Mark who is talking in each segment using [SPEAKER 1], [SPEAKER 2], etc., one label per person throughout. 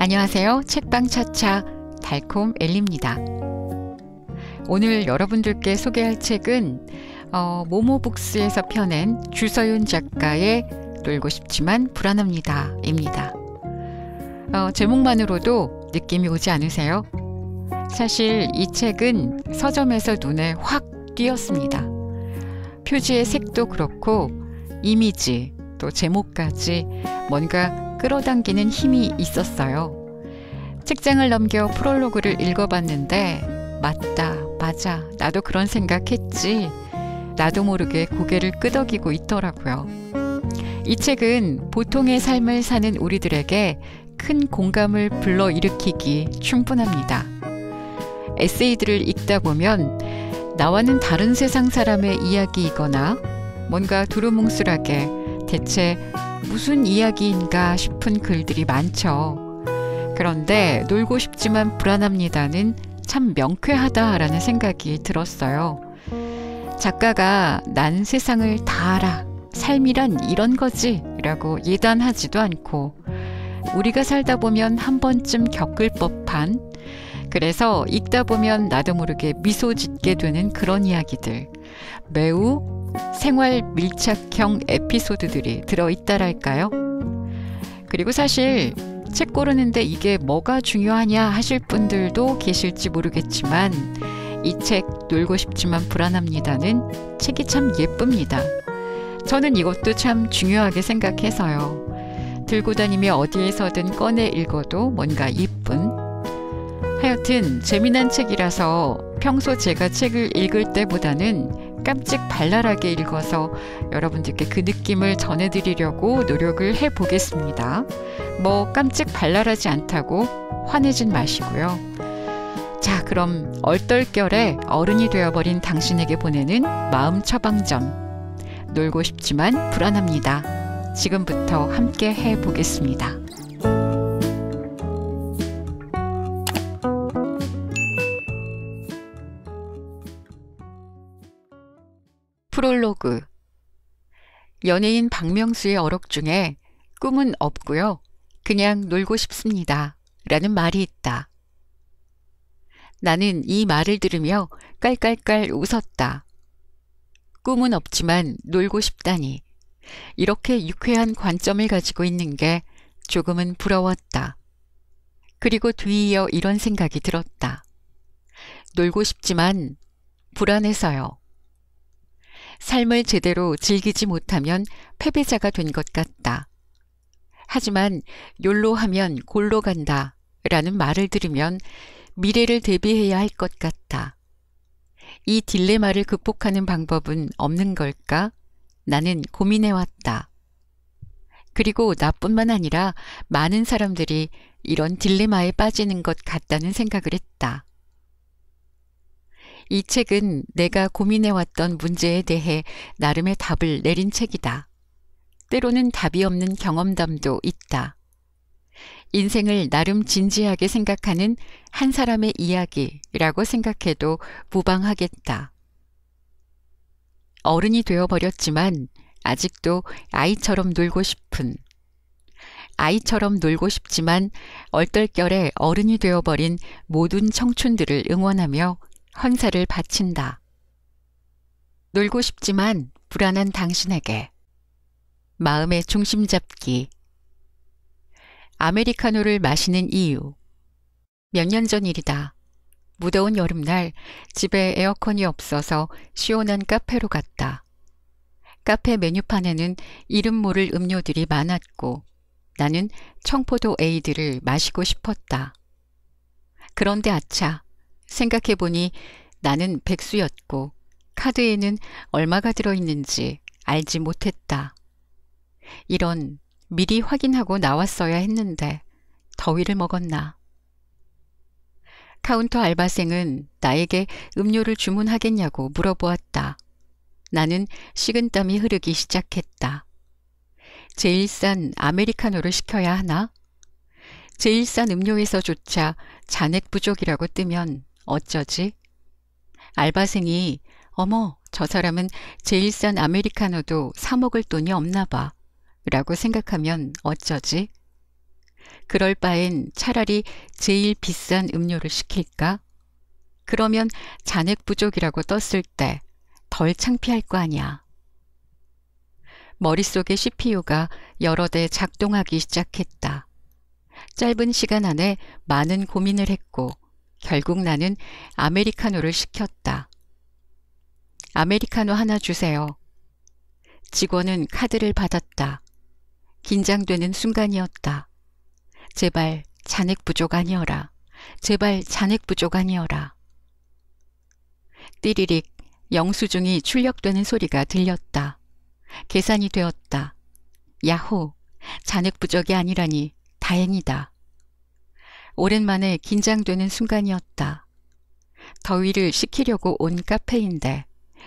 [SPEAKER 1] 안녕하세요. 책방 차차 달콤 엘리입니다. 오늘 여러분들께 소개할 책은 어, 모모북스에서 펴낸 주서윤 작가의 놀고 싶지만 불안합니다입니다. 어, 제목만으로도 느낌이 오지 않으세요? 사실 이 책은 서점에서 눈에 확 띄었습니다. 표지의 색도 그렇고 이미지 또 제목까지 뭔가 끌어당기는 힘이 있었어요. 책장을 넘겨 프롤로그를 읽어봤는데 맞다, 맞아, 나도 그런 생각했지. 나도 모르게 고개를 끄덕이고 있더라고요. 이 책은 보통의 삶을 사는 우리들에게 큰 공감을 불러일으키기 충분합니다. 에세이들을 읽다 보면 나와는 다른 세상 사람의 이야기이거나 뭔가 두루뭉술하게 대체 무슨 이야기인가 싶은 글들이 많죠. 그런데 놀고 싶지만 불안합니다는 참 명쾌하다라는 생각이 들었어요. 작가가 난 세상을 다 알아. 삶이란 이런 거지. 라고 예단하지도 않고 우리가 살다 보면 한 번쯤 겪을 법한 그래서 읽다 보면 나도 모르게 미소 짓게 되는 그런 이야기들 매우 생활 밀착형 에피소드들이 들어있다랄까요? 그리고 사실 책 고르는데 이게 뭐가 중요하냐 하실 분들도 계실지 모르겠지만 이 책 놀고 싶지만 불안합니다는 책이 참 예쁩니다. 저는 이것도 참 중요하게 생각해서요. 들고 다니며 어디에서든 꺼내 읽어도 뭔가 이쁜. 하여튼 재미난 책이라서 평소 제가 책을 읽을 때보다는 깜찍 발랄하게 읽어서 여러분들께 그 느낌을 전해드리려고 노력을 해보겠습니다. 뭐 깜찍 발랄하지 않다고 화내진 마시고요. 자, 그럼 얼떨결에 어른이 되어버린 당신에게 보내는 마음 처방전. 놀고 싶지만 불안합니다. 지금부터 함께 해보겠습니다. 프롤로그 연예인 박명수의 어록 중에 꿈은 없고요. 그냥 놀고 싶습니다. 라는 말이 있다. 나는 이 말을 들으며 깔깔깔 웃었다. 꿈은 없지만 놀고 싶다니. 이렇게 유쾌한 관점을 가지고 있는 게 조금은 부러웠다. 그리고 뒤이어 이런 생각이 들었다. 놀고 싶지만 불안해서요. 삶을 제대로 즐기지 못하면 패배자가 된 것 같다. 하지만 욜로 하면 골로 간다 라는 말을 들으면 미래를 대비해야 할 것 같다. 이 딜레마를 극복하는 방법은 없는 걸까? 나는 고민해왔다. 그리고 나뿐만 아니라 많은 사람들이 이런 딜레마에 빠지는 것 같다는 생각을 했다. 이 책은 내가 고민해왔던 문제에 대해 나름의 답을 내린 책이다. 때로는 답이 없는 경험담도 있다. 인생을 나름 진지하게 생각하는 한 사람의 이야기라고 생각해도 무방하겠다. 어른이 되어버렸지만 아직도 아이처럼 놀고 싶은 아이처럼 놀고 싶지만 얼떨결에 어른이 되어버린 모든 청춘들을 응원하며 헌사를 바친다. 놀고 싶지만 불안한 당신에게 마음의 중심 잡기 아메리카노를 마시는 이유 몇 년 전 일이다. 무더운 여름날 집에 에어컨이 없어서 시원한 카페로 갔다. 카페 메뉴판에는 이름 모를 음료들이 많았고 나는 청포도 에이드를 마시고 싶었다. 그런데 아차, 생각해보니 나는 백수였고 카드에는 얼마가 들어있는지 알지 못했다. 이런 미리 확인하고 나왔어야 했는데 더위를 먹었나. 카운터 알바생은 나에게 음료를 주문하겠냐고 물어보았다. 나는 식은땀이 흐르기 시작했다. 제일 싼 아메리카노를 시켜야 하나? 제일 싼 음료에서조차 잔액 부족이라고 뜨면 어쩌지? 알바생이 어머, 저 사람은 제일 싼 아메리카노도 사 먹을 돈이 없나 봐. 라고 생각하면 어쩌지? 그럴 바엔 차라리 제일 비싼 음료를 시킬까? 그러면 잔액 부족이라고 떴을 때 덜 창피할 거 아니야. 머릿속의 CPU가 여러 대 작동하기 시작했다. 짧은 시간 안에 많은 고민을 했고 결국 나는 아메리카노를 시켰다. 아메리카노 하나 주세요. 직원은 카드를 받았다. 긴장되는 순간이었다. 제발 잔액 부족 아니어라. 제발 잔액 부족 아니어라. 띠리릭 영수증이 출력되는 소리가 들렸다. 계산이 되었다. 야호! 잔액 부족이 아니라니 다행이다. 오랜만에 긴장되는 순간이었다. 더위를 식히려고 온 카페인데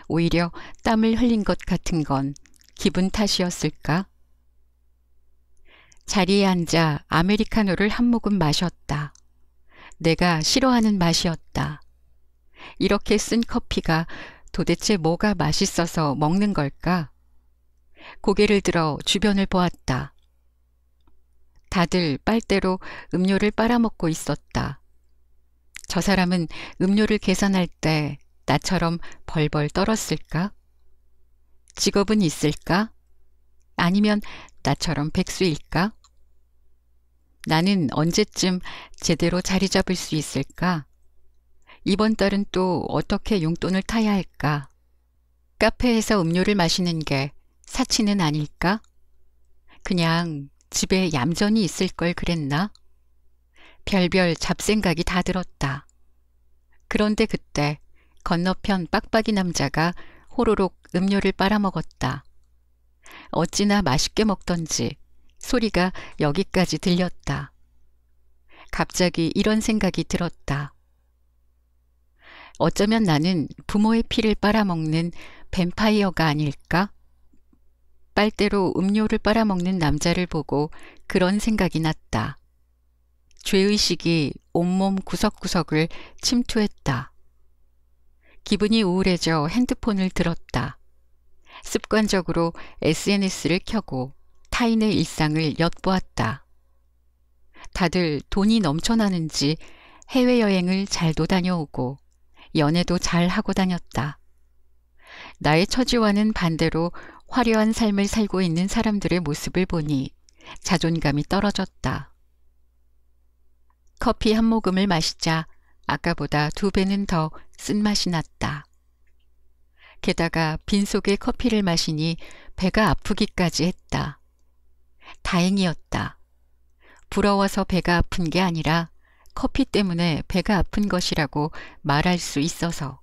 [SPEAKER 1] 오히려 땀을 흘린 것 같은 건 기분 탓이었을까? 자리에 앉아 아메리카노를 한 모금 마셨다. 내가 싫어하는 맛이었다. 이렇게 쓴 커피가 도대체 뭐가 맛있어서 먹는 걸까? 고개를 들어 주변을 보았다. 다들 빨대로 음료를 빨아먹고 있었다. 저 사람은 음료를 계산할 때 나처럼 벌벌 떨었을까? 직업은 있을까? 아니면 나처럼 백수일까? 나는 언제쯤 제대로 자리 잡을 수 있을까? 이번 달은 또 어떻게 용돈을 타야 할까? 카페에서 음료를 마시는 게 사치는 아닐까? 그냥 집에 얌전히 있을 걸 그랬나? 별별 잡생각이 다 들었다. 그런데 그때 건너편 빡빡이 남자가 호로록 음료를 빨아먹었다. 어찌나 맛있게 먹던지 소리가 여기까지 들렸다. 갑자기 이런 생각이 들었다. 어쩌면 나는 부모의 피를 빨아먹는 뱀파이어가 아닐까? 빨대로 음료를 빨아먹는 남자를 보고 그런 생각이 났다. 죄의식이 온몸 구석구석을 침투했다. 기분이 우울해져 핸드폰을 들었다. 습관적으로 SNS를 켜고 타인의 일상을 엿보았다. 다들 돈이 넘쳐나는지 해외여행을 잘도 다녀오고 연애도 잘 하고 다녔다. 나의 처지와는 반대로 화려한 삶을 살고 있는 사람들의 모습을 보니 자존감이 떨어졌다. 커피 한 모금을 마시자 아까보다 두 배는 더 쓴맛이 났다. 게다가 빈속에 커피를 마시니 배가 아프기까지 했다. 다행이었다. 부러워서 배가 아픈 게 아니라 커피 때문에 배가 아픈 것이라고 말할 수 있어서.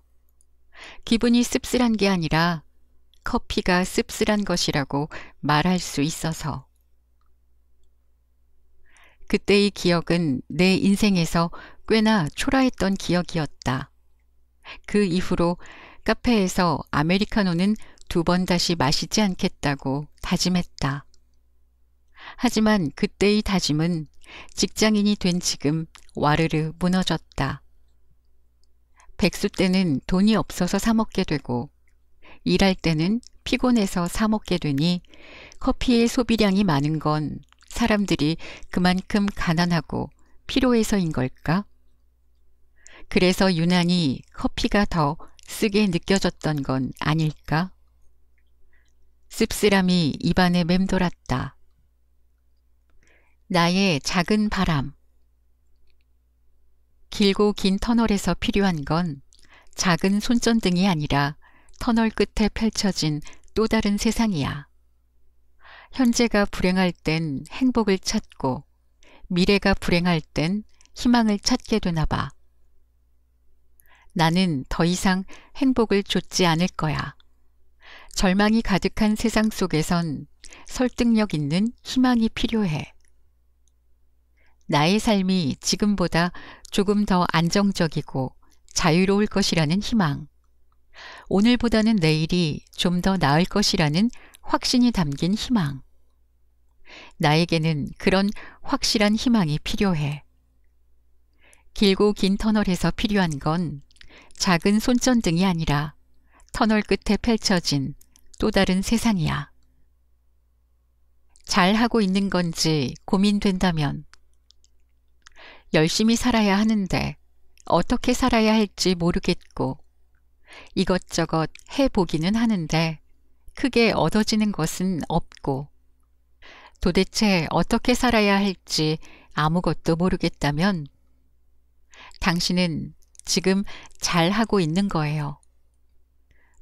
[SPEAKER 1] 기분이 씁쓸한 게 아니라 커피가 씁쓸한 것이라고 말할 수 있어서. 그때의 기억은 내 인생에서 꽤나 초라했던 기억이었다. 그 이후로 카페에서 아메리카노는 두 번 다시 마시지 않겠다고 다짐했다. 하지만 그때의 다짐은 직장인이 된 지금 와르르 무너졌다. 백수 때는 돈이 없어서 사먹게 되고 일할 때는 피곤해서 사먹게 되니 커피의 소비량이 많은 건 사람들이 그만큼 가난하고 피로해서인 걸까? 그래서 유난히 커피가 더 쓰게 느껴졌던 건 아닐까? 씁쓸함이 입안에 맴돌았다. 나의 작은 바람. 길고 긴 터널에서 필요한 건 작은 손전등이 아니라 터널 끝에 펼쳐진 또 다른 세상이야. 현재가 불행할 땐 행복을 찾고 미래가 불행할 땐 희망을 찾게 되나 봐. 나는 더 이상 행복을 줬지 않을 거야. 절망이 가득한 세상 속에선 설득력 있는 희망이 필요해. 나의 삶이 지금보다 조금 더 안정적이고 자유로울 것이라는 희망. 오늘보다는 내일이 좀 더 나을 것이라는 확신이 담긴 희망. 나에게는 그런 확실한 희망이 필요해. 길고 긴 터널에서 필요한 건 작은 손전등이 아니라 터널 끝에 펼쳐진 또 다른 세상이야. 잘 하고 있는 건지 고민된다면 열심히 살아야 하는데 어떻게 살아야 할지 모르겠고 이것저것 해보기는 하는데 크게 얻어지는 것은 없고 도대체 어떻게 살아야 할지 아무것도 모르겠다면 당신은 지금 잘하고 있는 거예요.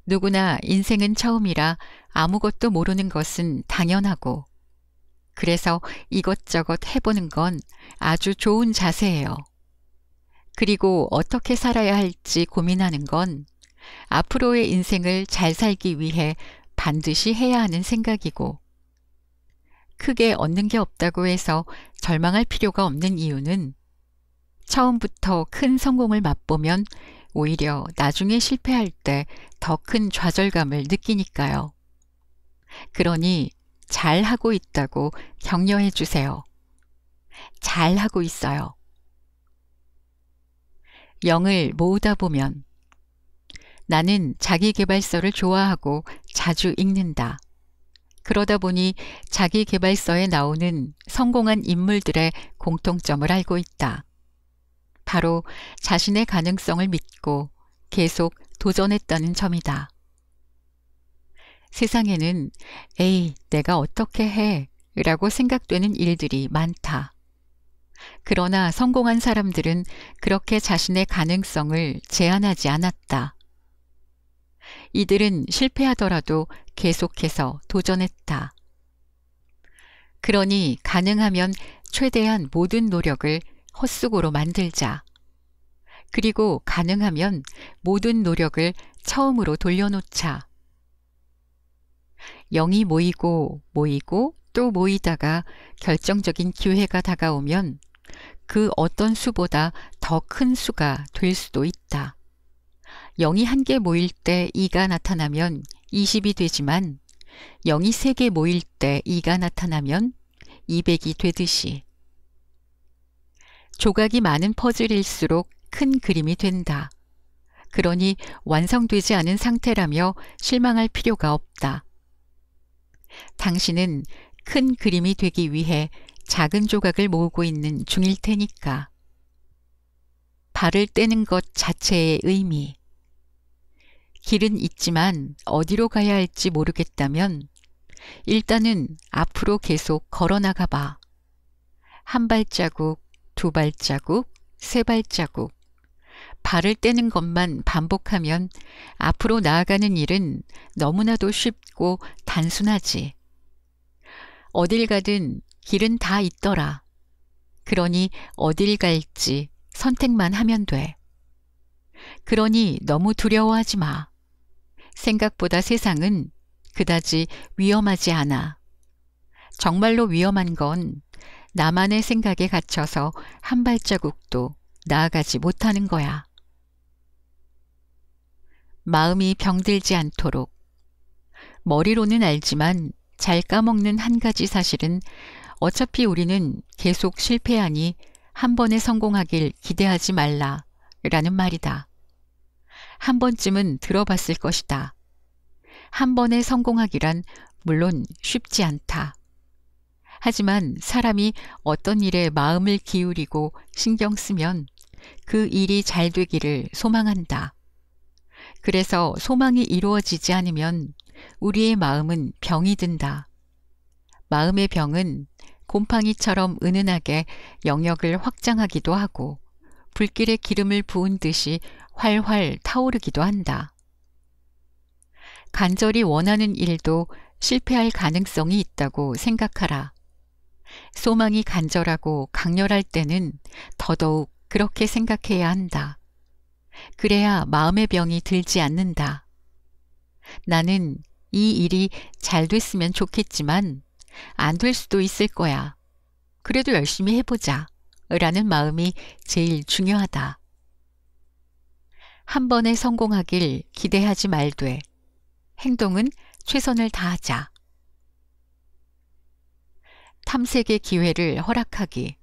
[SPEAKER 1] 누구나 인생은 처음이라 아무것도 모르는 것은 당연하고 그래서 이것저것 해보는 건 아주 좋은 자세예요. 그리고 어떻게 살아야 할지 고민하는 건 앞으로의 인생을 잘 살기 위해 반드시 해야 하는 생각이고 크게 얻는 게 없다고 해서 절망할 필요가 없는 이유는 처음부터 큰 성공을 맛보면 오히려 나중에 실패할 때 더 큰 좌절감을 느끼니까요. 그러니 잘 하고 있다고 격려해 주세요. 잘 하고 있어요. 영을 모으다 보면 나는 자기개발서를 좋아하고 자주 읽는다. 그러다 보니 자기개발서에 나오는 성공한 인물들의 공통점을 알고 있다. 바로 자신의 가능성을 믿고 계속 도전했다는 점이다. 세상에는 에이, 내가 어떻게 해? 라고 생각되는 일들이 많다. 그러나 성공한 사람들은 그렇게 자신의 가능성을 제한하지 않았다. 이들은 실패하더라도 계속해서 도전했다. 그러니 가능하면 최대한 모든 노력을 헛수고로 만들자. 그리고 가능하면 모든 노력을 처음으로 돌려놓자. 영이 모이고 모이고 또 모이다가 결정적인 기회가 다가오면 그 어떤 수보다 더 큰 수가 될 수도 있다. 0이 한 개 모일 때 2가 나타나면 20이 되지만 0이 세 개 모일 때 2가 나타나면 200이 되듯이 조각이 많은 퍼즐일수록 큰 그림이 된다. 그러니 완성되지 않은 상태라며 실망할 필요가 없다. 당신은 큰 그림이 되기 위해 작은 조각을 모으고 있는 중일 테니까. 발을 떼는 것 자체의 의미. 길은 있지만 어디로 가야 할지 모르겠다면 일단은 앞으로 계속 걸어 나가 봐. 한 발자국, 두 발자국, 세 발자국. 발을 떼는 것만 반복하면 앞으로 나아가는 일은 너무나도 쉽고 단순하지. 어딜 가든 길은 다 있더라. 그러니 어딜 갈지 선택만 하면 돼. 그러니 너무 두려워하지 마. 생각보다 세상은 그다지 위험하지 않아. 정말로 위험한 건 나만의 생각에 갇혀서 한 발자국도 나아가지 못하는 거야. 마음이 병들지 않도록 머리로는 알지만 잘 까먹는 한 가지 사실은 어차피 우리는 계속 실패하니 한 번에 성공하길 기대하지 말라 라는 말이다. 한 번쯤은 들어봤을 것이다. 한 번에 성공하기란 물론 쉽지 않다. 하지만 사람이 어떤 일에 마음을 기울이고 신경 쓰면 그 일이 잘 되기를 소망한다. 그래서 소망이 이루어지지 않으면 우리의 마음은 병이 든다. 마음의 병은 곰팡이처럼 은은하게 영역을 확장하기도 하고 불길에 기름을 부은 듯이 활활 타오르기도 한다. 간절히 원하는 일도 실패할 가능성이 있다고 생각하라. 소망이 간절하고 강렬할 때는 더더욱 그렇게 생각해야 한다. 그래야 마음의 병이 들지 않는다. 나는 이 일이 잘 됐으면 좋겠지만 안 될 수도 있을 거야. 그래도 열심히 해보자. 라는 마음이 제일 중요하다. 한 번에 성공하길 기대하지 말되 행동은 최선을 다하자. 탐색의 기회를 허락하기.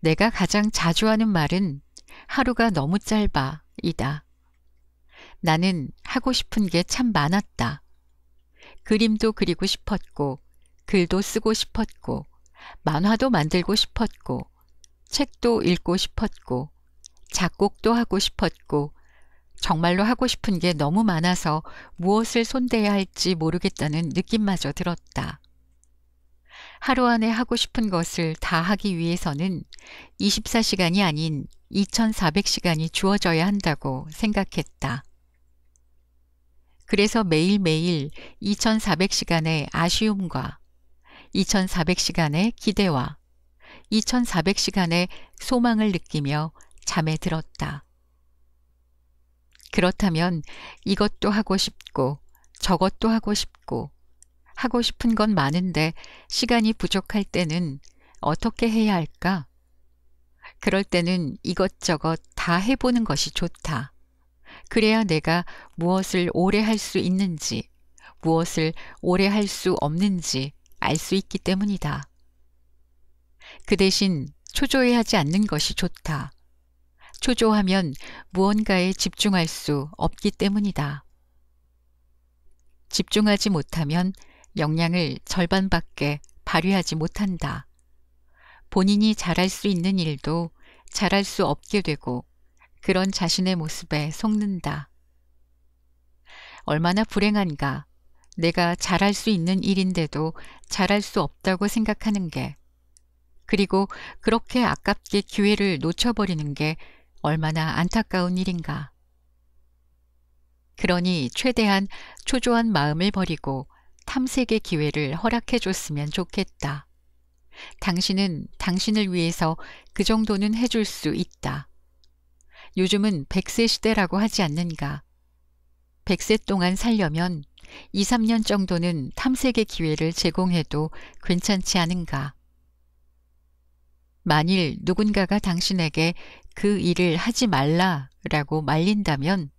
[SPEAKER 1] 내가 가장 자주 하는 말은 하루가 너무 짧아, 이다. 나는 하고 싶은 게 참 많았다. 그림도 그리고 싶었고, 글도 쓰고 싶었고, 만화도 만들고 싶었고, 책도 읽고 싶었고, 작곡도 하고 싶었고, 정말로 하고 싶은 게 너무 많아서 무엇을 손대야 할지 모르겠다는 느낌마저 들었다. 하루 안에 하고 싶은 것을 다 하기 위해서는 24시간이 아닌 2400시간이 주어져야 한다고 생각했다. 그래서 매일매일 2400시간의 아쉬움과 2400시간의 기대와 2400시간의 소망을 느끼며 잠에 들었다. 그렇다면 이것도 하고 싶고 저것도 하고 싶고 하고 싶은 건 많은데 시간이 부족할 때는 어떻게 해야 할까? 그럴 때는 이것저것 다 해보는 것이 좋다. 그래야 내가 무엇을 오래 할 수 있는지, 무엇을 오래 할 수 없는지 알수 있기 때문이다. 그 대신 초조해하지 않는 것이 좋다. 초조하면 무언가에 집중할 수 없기 때문이다. 집중하지 못하면 역량을 절반밖에 발휘하지 못한다. 본인이 잘할 수 있는 일도 잘할 수 없게 되고 그런 자신의 모습에 속는다. 얼마나 불행한가. 내가 잘할 수 있는 일인데도 잘할 수 없다고 생각하는 게, 그리고 그렇게 아깝게 기회를 놓쳐버리는 게 얼마나 안타까운 일인가. 그러니 최대한 초조한 마음을 버리고 탐색의 기회를 허락해 줬으면 좋겠다. 당신은 당신을 위해서 그 정도는 해줄 수 있다. 요즘은 백세 시대라고 하지 않는가. 백세 동안 살려면 2, 3년 정도는 탐색의 기회를 제공해도 괜찮지 않은가. 만일 누군가가 당신에게 그 일을 하지 말라라고 말린다면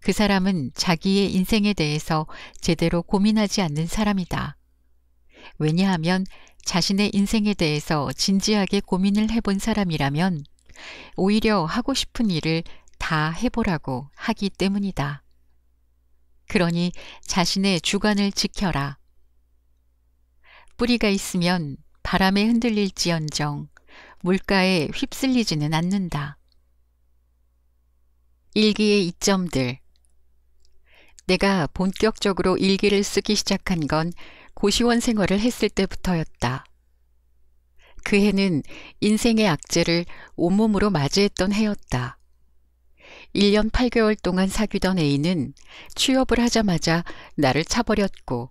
[SPEAKER 1] 그 사람은 자기의 인생에 대해서 제대로 고민하지 않는 사람이다. 왜냐하면 자신의 인생에 대해서 진지하게 고민을 해본 사람이라면 오히려 하고 싶은 일을 다 해보라고 하기 때문이다. 그러니 자신의 주관을 지켜라. 뿌리가 있으면 바람에 흔들릴지언정 물가에 휩쓸리지는 않는다. 일기의 이점들 내가 본격적으로 일기를 쓰기 시작한 건 고시원 생활을 했을 때부터였다. 그 해는 인생의 악재를 온몸으로 맞이했던 해였다. 1년 8개월 동안 사귀던 A는 취업을 하자마자 나를 차버렸고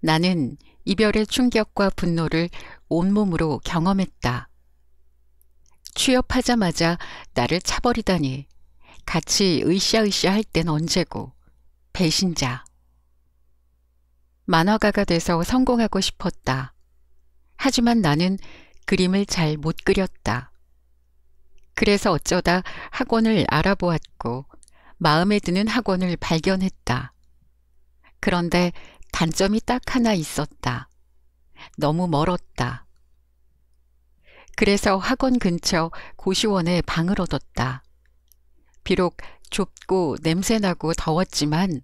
[SPEAKER 1] 나는 이별의 충격과 분노를 온몸으로 경험했다. 취업하자마자 나를 차버리다니 같이 으쌰으쌰 할 땐 언제고 배신자. 만화가가 돼서 성공하고 싶었다. 하지만 나는 그림을 잘 못 그렸다. 그래서 어쩌다 학원을 알아보았고 마음에 드는 학원을 발견했다. 그런데 단점이 딱 하나 있었다. 너무 멀었다. 그래서 학원 근처 고시원에 방을 얻었다. 비록 좁고 냄새나고 더웠지만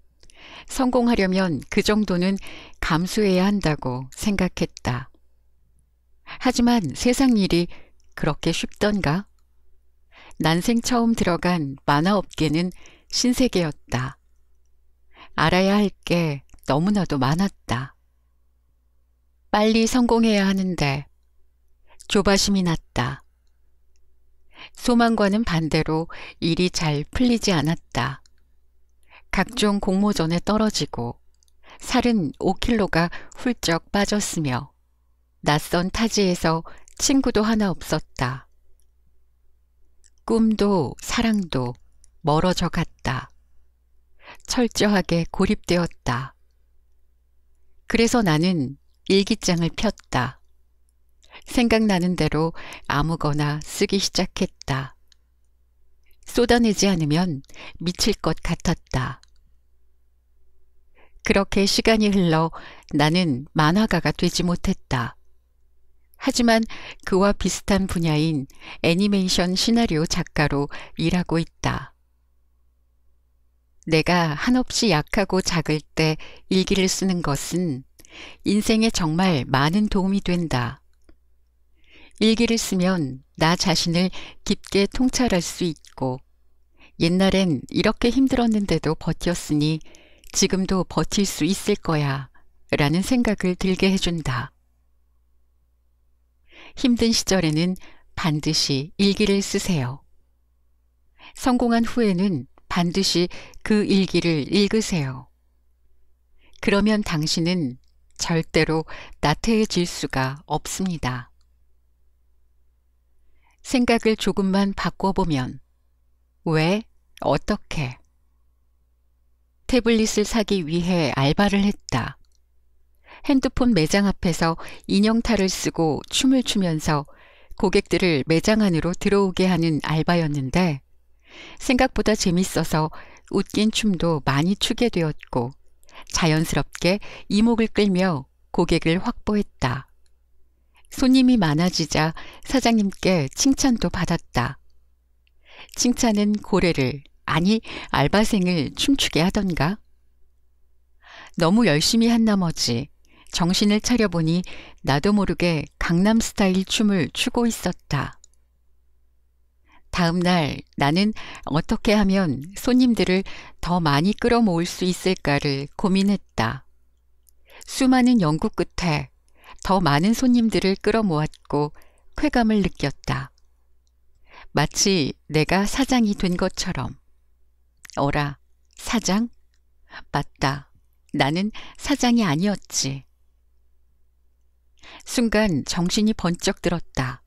[SPEAKER 1] 성공하려면 그 정도는 감수해야 한다고 생각했다. 하지만 세상 일이 그렇게 쉽던가? 난생 처음 들어간 만화 업계는 신세계였다. 알아야 할 게 너무나도 많았다. 빨리 성공해야 하는데 조바심이 났다. 소망과는 반대로 일이 잘 풀리지 않았다. 각종 공모전에 떨어지고 살은 5킬로가 훌쩍 빠졌으며 낯선 타지에서 친구도 하나 없었다. 꿈도 사랑도 멀어져 갔다. 철저하게 고립되었다. 그래서 나는 일기장을 폈다. 생각나는 대로 아무거나 쓰기 시작했다. 쏟아내지 않으면 미칠 것 같았다. 그렇게 시간이 흘러 나는 만화가가 되지 못했다. 하지만 그와 비슷한 분야인 애니메이션 시나리오 작가로 일하고 있다. 내가 한없이 약하고 작을 때 일기를 쓰는 것은 인생에 정말 많은 도움이 된다. 일기를 쓰면 나 자신을 깊게 통찰할 수 있고 옛날엔 이렇게 힘들었는데도 버텼으니 지금도 버틸 수 있을 거야 라는 생각을 들게 해준다. 힘든 시절에는 반드시 일기를 쓰세요. 성공한 후에는 반드시 그 일기를 읽으세요. 그러면 당신은 절대로 나태해질 수가 없습니다. 생각을 조금만 바꿔보면 왜, 어떻게 태블릿을 사기 위해 알바를 했다. 핸드폰 매장 앞에서 인형탈을 쓰고 춤을 추면서 고객들을 매장 안으로 들어오게 하는 알바였는데 생각보다 재밌어서 웃긴 춤도 많이 추게 되었고 자연스럽게 이목을 끌며 고객을 확보했다. 손님이 많아지자 사장님께 칭찬도 받았다. 칭찬은 고래를, 아니 알바생을 춤추게 하던가? 너무 열심히 한 나머지 정신을 차려보니 나도 모르게 강남 스타일 춤을 추고 있었다. 다음 날 나는 어떻게 하면 손님들을 더 많이 끌어모을 수 있을까를 고민했다. 수많은 연구 끝에 더 많은 손님들을 끌어모았고 쾌감을 느꼈다. 마치 내가 사장이 된 것처럼. 어라, 사장? 맞다. 나는 사장이 아니었지. 순간 정신이 번쩍 들었다.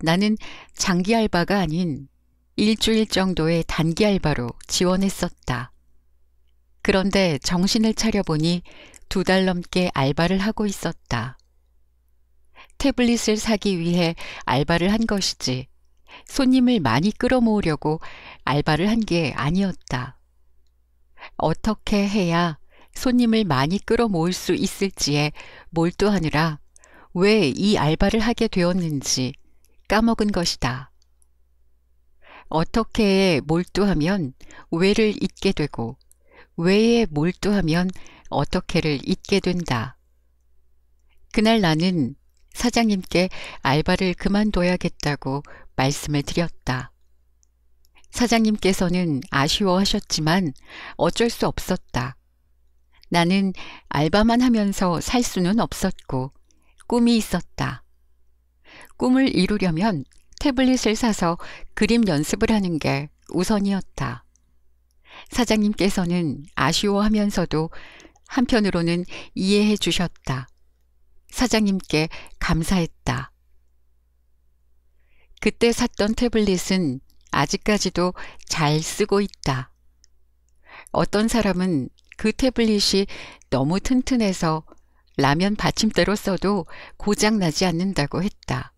[SPEAKER 1] 나는 장기 알바가 아닌 일주일 정도의 단기 알바로 지원했었다. 그런데 정신을 차려보니 두 달 넘게 알바를 하고 있었다. 태블릿을 사기 위해 알바를 한 것이지 손님을 많이 끌어모으려고 알바를 한 게 아니었다. 어떻게 해야 손님을 많이 끌어모을 수 있을지에 몰두하느라 왜이 알바를 하게 되었는지 까먹은 것이다. 어떻게 몰두하면 왜를 잊게 되고 왜에 몰두하면 어떻게를 잊게 된다. 그날 나는 사장님께 알바를 그만둬야겠다고 말씀을 드렸다. 사장님께서는 아쉬워하셨지만 어쩔 수 없었다. 나는 알바만 하면서 살 수는 없었고 꿈이 있었다. 꿈을 이루려면 태블릿을 사서 그림 연습을 하는 게 우선이었다. 사장님께서는 아쉬워하면서도 한편으로는 이해해 주셨다. 사장님께 감사했다. 그때 샀던 태블릿은 아직까지도 잘 쓰고 있다. 어떤 사람은 그 태블릿이 너무 튼튼해서 라면 받침대로 써도 고장나지 않는다고 했다.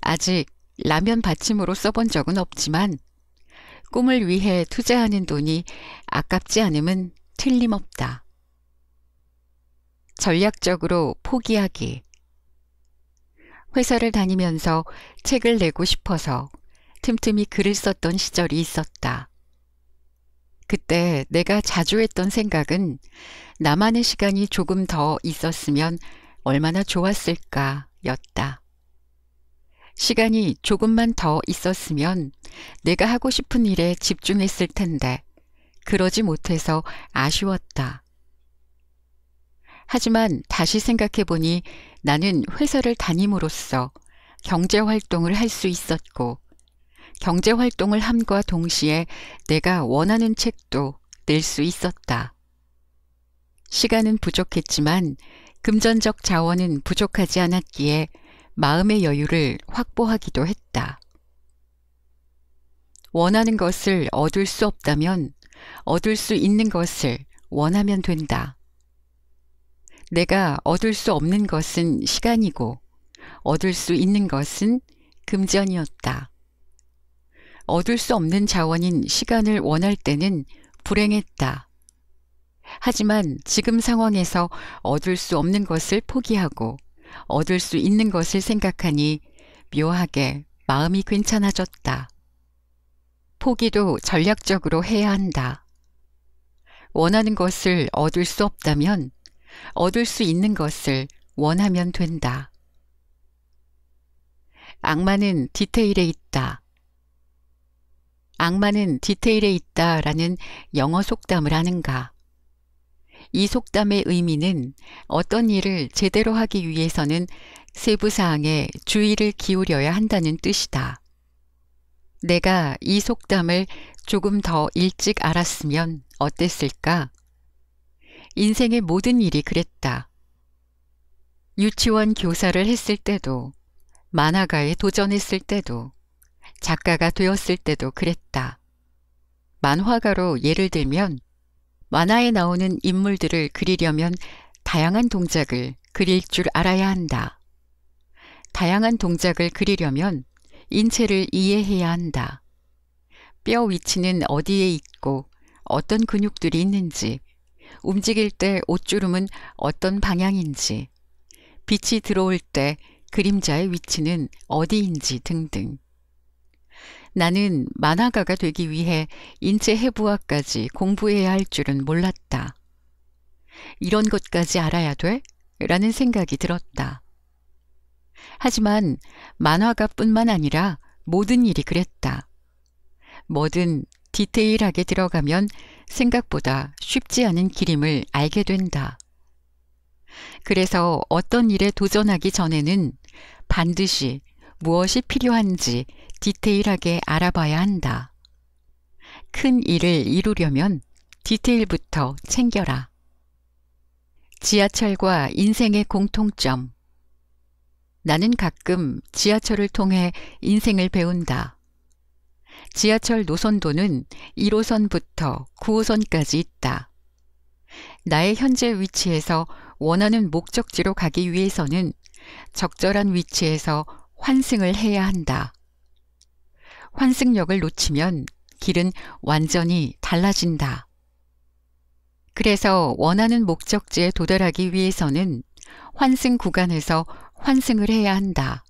[SPEAKER 1] 아직 라면 받침으로 써본 적은 없지만 꿈을 위해 투자하는 돈이 아깝지 않음은 틀림없다. 전략적으로 포기하기. 회사를 다니면서 책을 내고 싶어서 틈틈이 글을 썼던 시절이 있었다. 그때 내가 자주 했던 생각은 나만의 시간이 조금 더 있었으면 얼마나 좋았을까 였다. 시간이 조금만 더 있었으면 내가 하고 싶은 일에 집중했을 텐데 그러지 못해서 아쉬웠다. 하지만 다시 생각해보니 나는 회사를 다님으로써 경제활동을 할 수 있었고 경제 활동을 함과 동시에 내가 원하는 책도 낼 수 있었다. 시간은 부족했지만 금전적 자원은 부족하지 않았기에 마음의 여유를 확보하기도 했다. 원하는 것을 얻을 수 없다면 얻을 수 있는 것을 원하면 된다. 내가 얻을 수 없는 것은 시간이고 얻을 수 있는 것은 금전이었다. 얻을 수 없는 자원인 시간을 원할 때는 불행했다. 하지만 지금 상황에서 얻을 수 없는 것을 포기하고 얻을 수 있는 것을 생각하니 묘하게 마음이 괜찮아졌다. 포기도 전략적으로 해야 한다. 원하는 것을 얻을 수 없다면 얻을 수 있는 것을 원하면 된다. 악마는 디테일에 있다. 악마는 디테일에 있다 라는 영어 속담을 하는가? 이 속담의 의미는 어떤 일을 제대로 하기 위해서는 세부사항에 주의를 기울여야 한다는 뜻이다. 내가 이 속담을 조금 더 일찍 알았으면 어땠을까? 인생의 모든 일이 그랬다. 유치원 교사를 했을 때도, 만화가에 도전했을 때도, 작가가 되었을 때도 그랬다. 만화가로 예를 들면 만화에 나오는 인물들을 그리려면 다양한 동작을 그릴 줄 알아야 한다. 다양한 동작을 그리려면 인체를 이해해야 한다. 뼈 위치는 어디에 있고 어떤 근육들이 있는지, 움직일 때 옷주름은 어떤 방향인지, 빛이 들어올 때 그림자의 위치는 어디인지 등등. 나는 만화가가 되기 위해 인체 해부학까지 공부해야 할 줄은 몰랐다. 이런 것까지 알아야 돼? 라는 생각이 들었다. 하지만 만화가뿐만 아니라 모든 일이 그랬다. 뭐든 디테일하게 들어가면 생각보다 쉽지 않은 길임을 알게 된다. 그래서 어떤 일에 도전하기 전에는 반드시 무엇이 필요한지 디테일하게 알아봐야 한다. 큰 일을 이루려면 디테일부터 챙겨라. 지하철과 인생의 공통점. 나는 가끔 지하철을 통해 인생을 배운다. 지하철 노선도는 1호선부터 9호선까지 있다. 나의 현재 위치에서 원하는 목적지로 가기 위해서는 적절한 위치에서 환승을 해야 한다. 환승역을 놓치면 길은 완전히 달라진다. 그래서 원하는 목적지에 도달하기 위해서는 환승 구간에서 환승을 해야 한다.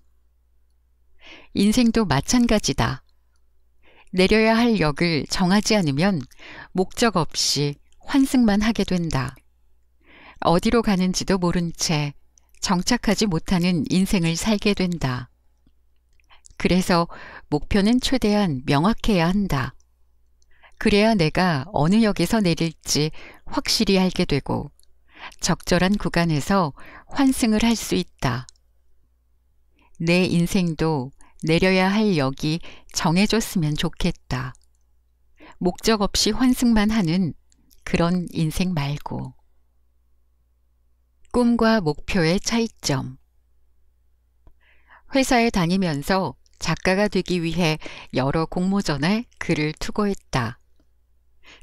[SPEAKER 1] 인생도 마찬가지다. 내려야 할 역을 정하지 않으면 목적 없이 환승만 하게 된다. 어디로 가는지도 모른 채 정착하지 못하는 인생을 살게 된다. 그래서 목표는 최대한 명확해야 한다. 그래야 내가 어느 역에서 내릴지 확실히 알게 되고 적절한 구간에서 환승을 할 수 있다. 내 인생도 내려야 할 역이 정해졌으면 좋겠다. 목적 없이 환승만 하는 그런 인생 말고. 꿈과 목표의 차이점. 회사에 다니면서 작가가 되기 위해 여러 공모전에 글을 투고했다.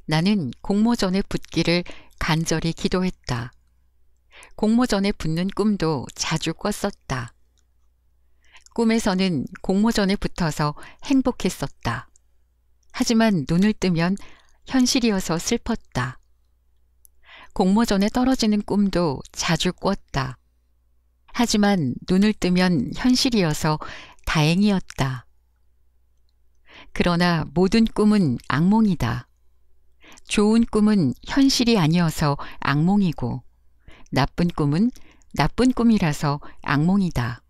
[SPEAKER 1] 나는 공모전에 붙기를 간절히 기도했다. 공모전에 붙는 꿈도 자주 꿨었다. 꿈에서는 공모전에 붙어서 행복했었다. 하지만 눈을 뜨면 현실이어서 슬펐다. 공모전에 떨어지는 꿈도 자주 꿨다. 하지만 눈을 뜨면 현실이어서 다행이었다. 그러나 모든 꿈은 악몽이다. 좋은 꿈은 현실이 아니어서 악몽이고, 나쁜 꿈은 나쁜 꿈이라서 악몽이다.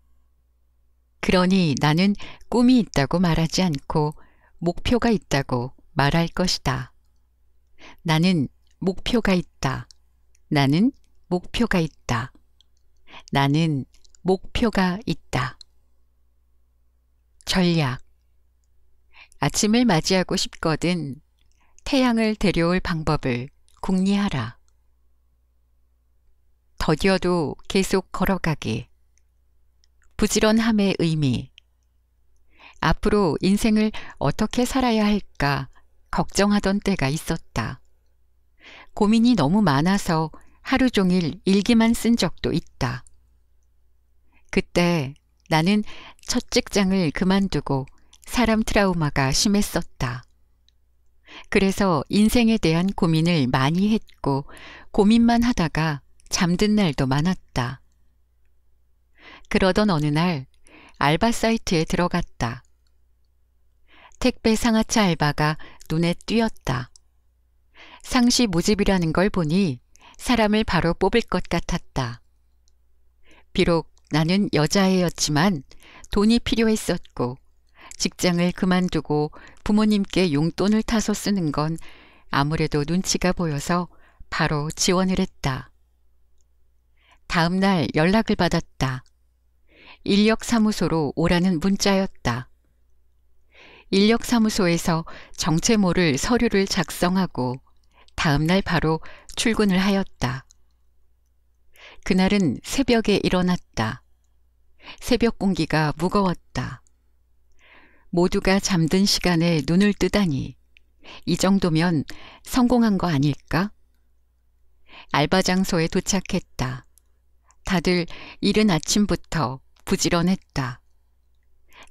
[SPEAKER 1] 그러니 나는 꿈이 있다고 말하지 않고 목표가 있다고 말할 것이다. 나는 목표가 있다. 나는 목표가 있다. 나는 목표가 있다. 전략. 아침을 맞이하고 싶거든 태양을 데려올 방법을 궁리하라. 더디어도 계속 걸어가기. 부지런함의 의미. 앞으로 인생을 어떻게 살아야 할까 걱정하던 때가 있었다. 고민이 너무 많아서 하루 종일 일기만 쓴 적도 있다. 그때 나는 첫 직장을 그만두고 사람 트라우마가 심했었다. 그래서 인생에 대한 고민을 많이 했고 고민만 하다가 잠든 날도 많았다. 그러던 어느 날 알바 사이트에 들어갔다. 택배 상하차 알바가 눈에 띄었다. 상시 모집이라는 걸 보니 사람을 바로 뽑을 것 같았다. 비록 나는 여자애였지만 돈이 필요했었고 직장을 그만두고 부모님께 용돈을 타서 쓰는 건 아무래도 눈치가 보여서 바로 지원을 했다. 다음 날 연락을 받았다. 인력사무소로 오라는 문자였다. 인력사무소에서 정체 모를 서류를 작성하고 다음 날 바로 출근을 하였다. 그날은 새벽에 일어났다. 새벽 공기가 무거웠다. 모두가 잠든 시간에 눈을 뜨다니 이 정도면 성공한 거 아닐까? 알바 장소에 도착했다. 다들 이른 아침부터 부지런했다.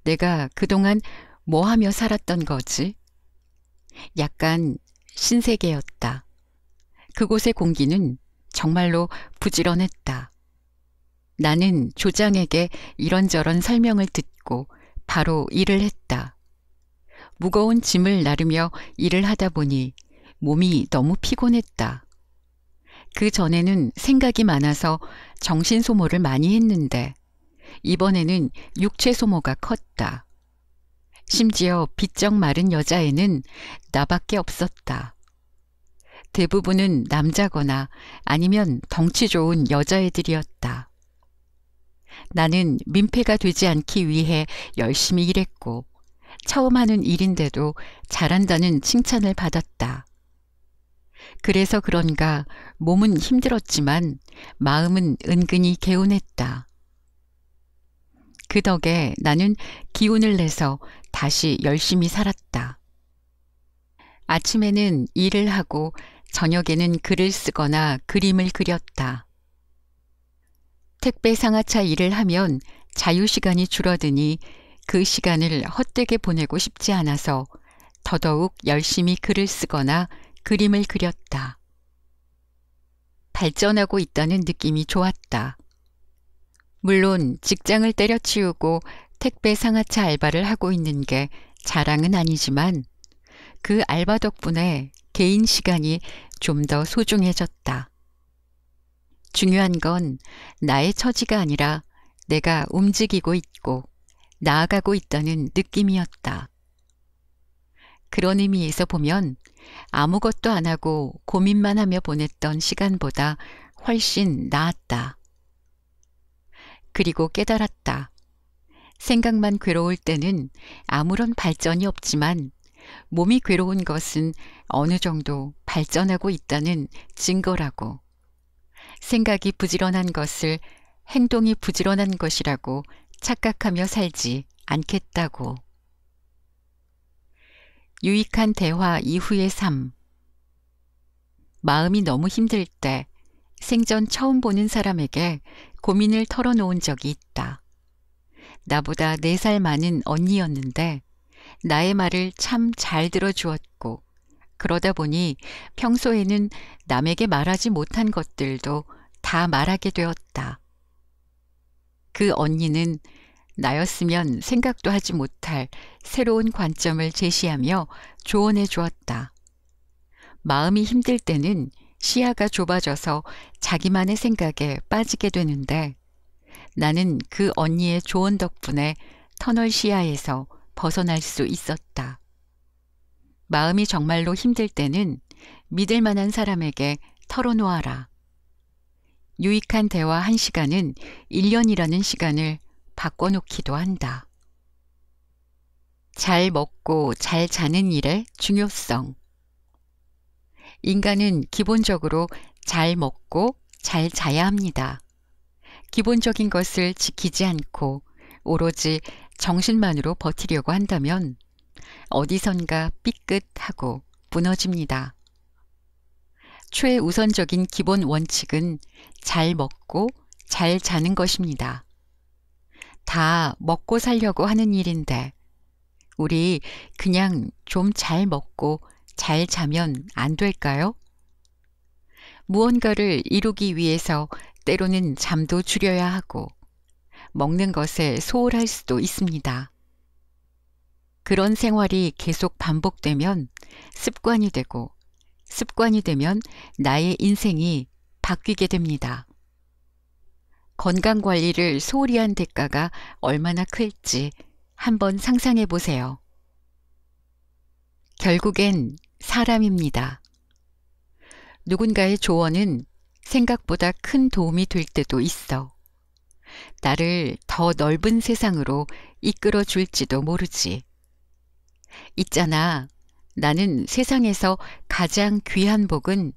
[SPEAKER 1] 내가 그동안 뭐 하며 살았던 거지? 약간 신세계였다. 그곳의 공기는 정말로 부지런했다. 나는 조장에게 이런저런 설명을 듣고 바로 일을 했다. 무거운 짐을 나르며 일을 하다 보니 몸이 너무 피곤했다. 그 전에는 생각이 많아서 정신 소모를 많이 했는데 이번에는 육체 소모가 컸다. 심지어 비쩍 마른 여자애는 나밖에 없었다. 대부분은 남자거나 아니면 덩치 좋은 여자애들이었다. 나는 민폐가 되지 않기 위해 열심히 일했고 처음 하는 일인데도 잘한다는 칭찬을 받았다. 그래서 그런가 몸은 힘들었지만 마음은 은근히 개운했다. 그 덕에 나는 기운을 내서 다시 열심히 살았다. 아침에는 일을 하고 저녁에는 글을 쓰거나 그림을 그렸다. 택배 상하차 일을 하면 자유시간이 줄어드니 그 시간을 헛되게 보내고 싶지 않아서 더더욱 열심히 글을 쓰거나 그림을 그렸다. 발전하고 있다는 느낌이 좋았다. 물론 직장을 때려치우고 택배 상하차 알바를 하고 있는 게 자랑은 아니지만 그 알바 덕분에 개인 시간이 좀 더 소중해졌다. 중요한 건 나의 처지가 아니라 내가 움직이고 있고 나아가고 있다는 느낌이었다. 그런 의미에서 보면 아무것도 안 하고 고민만 하며 보냈던 시간보다 훨씬 나았다. 그리고 깨달았다. 생각만 괴로울 때는 아무런 발전이 없지만 몸이 괴로운 것은 어느 정도 발전하고 있다는 증거라고 생각이 부지런한 것을 행동이 부지런한 것이라고 착각하며 살지 않겠다고. 유익한 대화 이후의 삶. 마음이 너무 힘들 때 생전 처음 보는 사람에게 고민을 털어놓은 적이 있다. 나보다 4살 많은 언니였는데 나의 말을 참 잘 들어주었다. 그러다 보니 평소에는 남에게 말하지 못한 것들도 다 말하게 되었다. 그 언니는 나였으면 생각도 하지 못할 새로운 관점을 제시하며 조언해 주었다. 마음이 힘들 때는 시야가 좁아져서 자기만의 생각에 빠지게 되는데 나는 그 언니의 조언 덕분에 터널 시야에서 벗어날 수 있었다. 마음이 정말로 힘들 때는 믿을 만한 사람에게 털어놓아라. 유익한 대화 한 시간은 1년이라는 시간을 바꿔놓기도 한다. 잘 먹고 잘 자는 일의 중요성. 인간은 기본적으로 잘 먹고 잘 자야 합니다. 기본적인 것을 지키지 않고 오로지 정신만으로 버티려고 한다면 어디선가 삐끗하고 무너집니다. 최우선적인 기본 원칙은 잘 먹고 잘 자는 것입니다. 다 먹고 살려고 하는 일인데, 우리 그냥 좀 잘 먹고 잘 자면 안 될까요? 무언가를 이루기 위해서 때로는 잠도 줄여야 하고, 먹는 것에 소홀할 수도 있습니다. 그런 생활이 계속 반복되면 습관이 되고 습관이 되면 나의 인생이 바뀌게 됩니다. 건강 관리를 소홀히 한 대가가 얼마나 클지 한번 상상해 보세요. 결국엔 사람입니다. 누군가의 조언은 생각보다 큰 도움이 될 때도 있어. 나를 더 넓은 세상으로 이끌어 줄지도 모르지. 있잖아. 나는 세상에서 가장 귀한 복은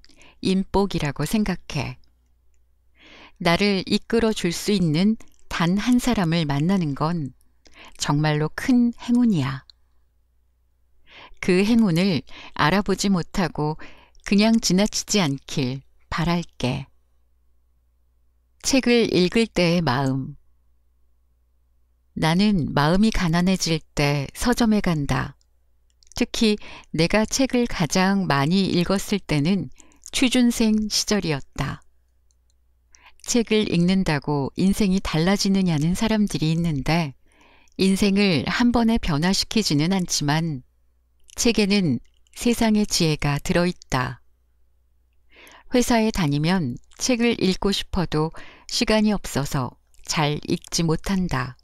[SPEAKER 1] 인복이라고 생각해. 나를 이끌어 줄 수 있는 단 한 사람을 만나는 건 정말로 큰 행운이야. 그 행운을 알아보지 못하고 그냥 지나치지 않길 바랄게. 책을 읽을 때의 마음. 나는 마음이 가난해질 때 서점에 간다. 특히 내가 책을 가장 많이 읽었을 때는 취준생 시절이었다. 책을 읽는다고 인생이 달라지느냐는 사람들이 있는데 인생을 한 번에 변화시키지는 않지만 책에는 세상의 지혜가 들어있다. 회사에 다니면 책을 읽고 싶어도 시간이 없어서 잘 읽지 못한다.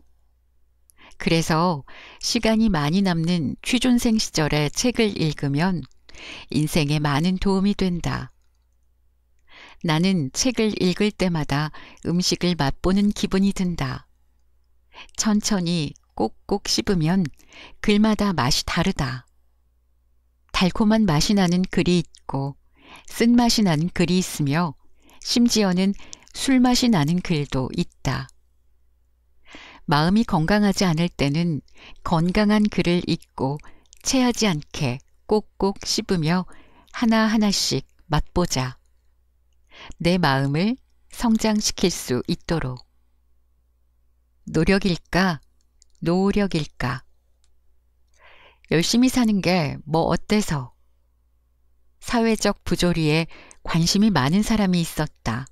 [SPEAKER 1] 그래서 시간이 많이 남는 취준생 시절에 책을 읽으면 인생에 많은 도움이 된다. 나는 책을 읽을 때마다 음식을 맛보는 기분이 든다. 천천히 꼭꼭 씹으면 글마다 맛이 다르다. 달콤한 맛이 나는 글이 있고 쓴맛이 나는 글이 있으며 심지어는 술맛이 나는 글도 있다. 마음이 건강하지 않을 때는 건강한 글을 읽고 체하지 않게 꼭꼭 씹으며 하나하나씩 맛보자. 내 마음을 성장시킬 수 있도록. 노력일까? 노력일까? 열심히 사는 게 뭐 어때서? 사회적 부조리에 관심이 많은 사람이 있었다.